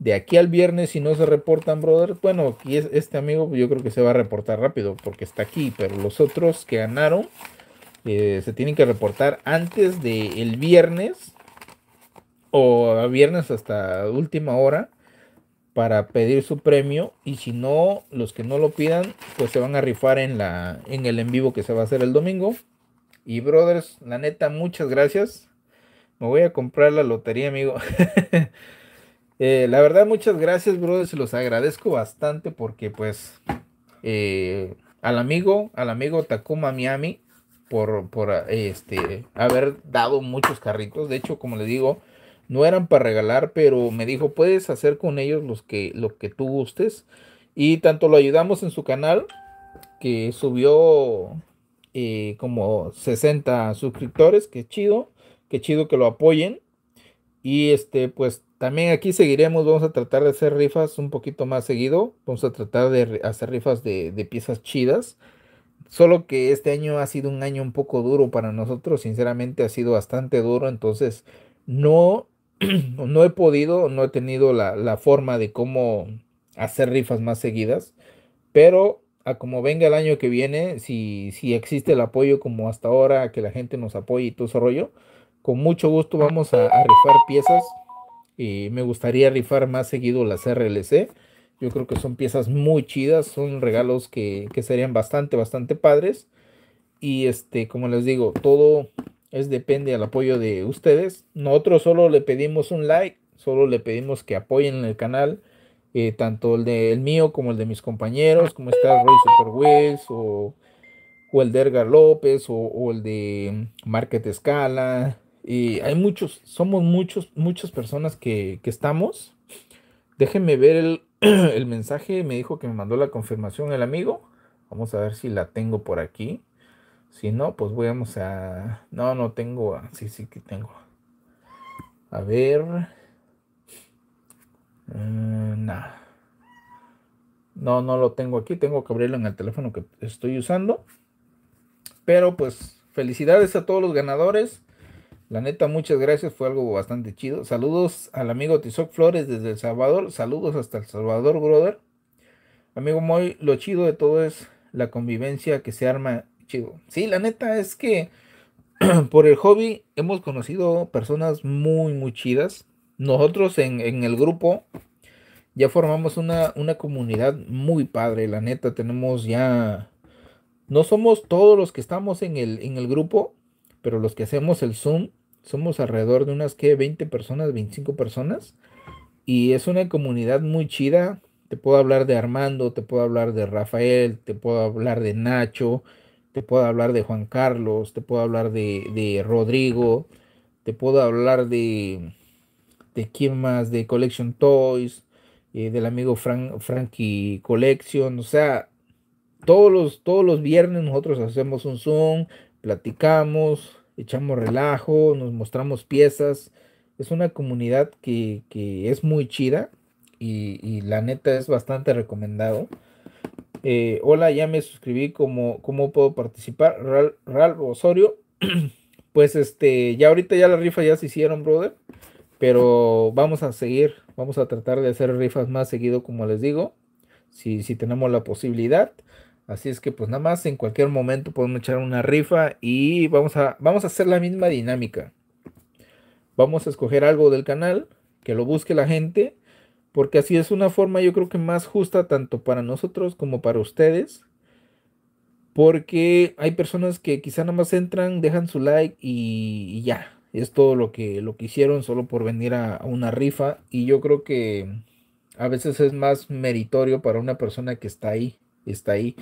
A: De aquí al viernes, si no se reportan, brother, bueno, aquí este amigo pues, yo creo que se va a reportar rápido porque está aquí, pero los otros que ganaron eh, se tienen que reportar antes del el viernes o viernes hasta última hora para pedir su premio y si no, los que no lo pidan, pues se van a rifar en, la, en el en vivo que se va a hacer el domingo. Y brothers, la neta, muchas gracias. Me voy a comprar la lotería, amigo. Eh, la verdad, muchas gracias, brothers. Y los agradezco bastante porque pues eh, al amigo, al amigo Takuma Miami, por, por este, haber dado muchos carritos. De hecho, como le digo, no eran para regalar, pero me dijo, puedes hacer con ellos los que, lo que tú gustes. Y tanto lo ayudamos en su canal, que subió eh, como 60 suscriptores, Qué chido, que chido que lo apoyen. Y este, pues también aquí seguiremos, vamos a tratar de hacer rifas un poquito más seguido, vamos a tratar de hacer rifas de, de piezas chidas. Solo que este año ha sido un año un poco duro para nosotros, sinceramente ha sido bastante duro, entonces no no he podido, no he tenido la, forma de cómo hacer rifas más seguidas, pero a como venga el año que viene, si, si existe el apoyo como hasta ahora, que la gente nos apoye y todo ese rollo, con mucho gusto vamos a, rifar piezas y me gustaría rifar más seguido las RLC. Yo creo que son piezas muy chidas, son regalos que, que serían bastante, bastante padres. Y este, como les digo, todo es depende del apoyo de ustedes. Nosotros solo le pedimos un like, solo le pedimos que apoyen el canal, eh, tanto el del mío como el de mis compañeros, como está Roy Super o, o, el de Edgar López o, el de Market Scala. Y hay muchos, somos muchos, muchas personas que, que estamos. Déjenme ver el, el mensaje, me dijo que me mandó la confirmación el amigo. Vamos a ver si la tengo por aquí. Si no, pues vamos a... No, no tengo... Ah, sí, sí que tengo. A ver... Eh, no, no lo tengo aquí. Tengo que abrirlo en el teléfono que estoy usando. Pero pues felicidades a todos los ganadores. La neta, muchas gracias. Fue algo bastante chido. Saludos al amigo Tizoc Flores desde El Salvador. Saludos hasta El Salvador, brother. Amigo Moy, lo chido de todo es la convivencia que se arma chido. Sí, la neta es que por el hobby hemos conocido personas muy, muy chidas. Nosotros en, el grupo ya formamos una, comunidad muy padre, la neta. Tenemos ya... No somos todos los que estamos en el, en el grupo, pero los que hacemos el Zoom somos alrededor de unas que 20 personas, 25 personas. Y es una comunidad muy chida. Te puedo hablar de Armando, te puedo hablar de Rafael, te puedo hablar de Nacho, te puedo hablar de Juan Carlos, te puedo hablar de, Rodrigo, te puedo hablar de, de quién más, de Collection Toys, eh, del amigo Frank, Frankie Collection, o sea, todos los, todos los viernes nosotros hacemos un Zoom, platicamos, echamos relajo, nos mostramos piezas. Es una comunidad que, es muy chida y, y, la neta es bastante recomendado. Eh, hola, ya me suscribí, ¿cómo, cómo puedo participar? Ral, Ral Osorio, pues este, ya ahorita ya las rifas ya se hicieron, brother, pero vamos a seguir, vamos a tratar de hacer rifas más seguido, como les digo, si, si tenemos la posibilidad. Así es que pues nada más en cualquier momento podemos echar una rifa y vamos a, vamos a hacer la misma dinámica. Vamos a escoger algo del canal, que lo busque la gente porque así es una forma yo creo que más justa tanto para nosotros como para ustedes, porque hay personas que quizá nada más entran, dejan su like y, ya, es todo lo que, lo que hicieron solo por venir a, una rifa y yo creo que a veces es más meritorio para una persona que está ahí, está ahí.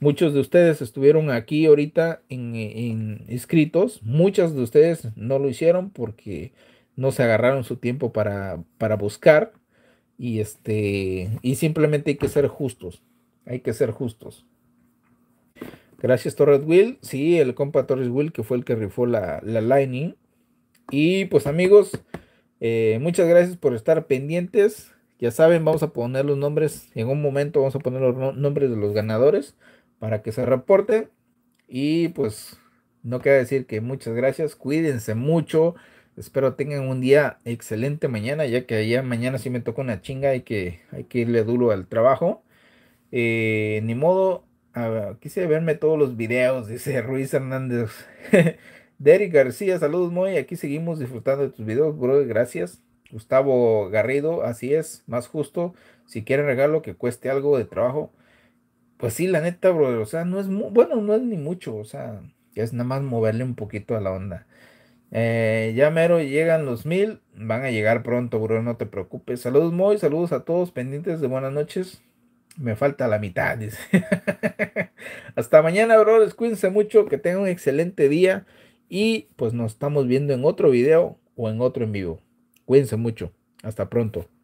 A: Muchos de ustedes estuvieron aquí ahorita en, en, inscritos, muchas de ustedes no lo hicieron porque no se agarraron su tiempo para, para buscar, y este, y simplemente hay que ser justos. Hay que ser justos. Gracias, Torres Will. Sí, el compa Torres Will, que fue el que rifó la, la Lightning. Y pues, amigos, eh, muchas gracias por estar pendientes. Ya saben, vamos a poner los nombres. En un momento vamos a poner los nombres de los ganadores para que se reporte... Y pues, no queda decir que muchas gracias. Cuídense mucho. Espero tengan un día excelente mañana, ya que allá mañana sí me toca una chinga, hay que, hay que irle duro al trabajo. Eh, ni modo, quise verme todos los videos, dice Ruiz Hernández. Derek García, saludos muy... aquí seguimos disfrutando de tus videos, bro, gracias. Gustavo Garrido, así es, más justo, si quieren regalo que cueste algo de trabajo. Pues sí, la neta, bro, o sea, no es, bueno, no es ni mucho, o sea, es nada más moverle un poquito a la onda. Eh, ya mero llegan los mil. Van a llegar pronto, bro. No te preocupes. Saludos, muy, Saludos a todos pendientes de buenas noches. Me falta la mitad, Hasta mañana, bro. Cuídense mucho. Que tengan un excelente día. Y pues nos estamos viendo en otro video o en otro en vivo. Cuídense mucho. Hasta pronto.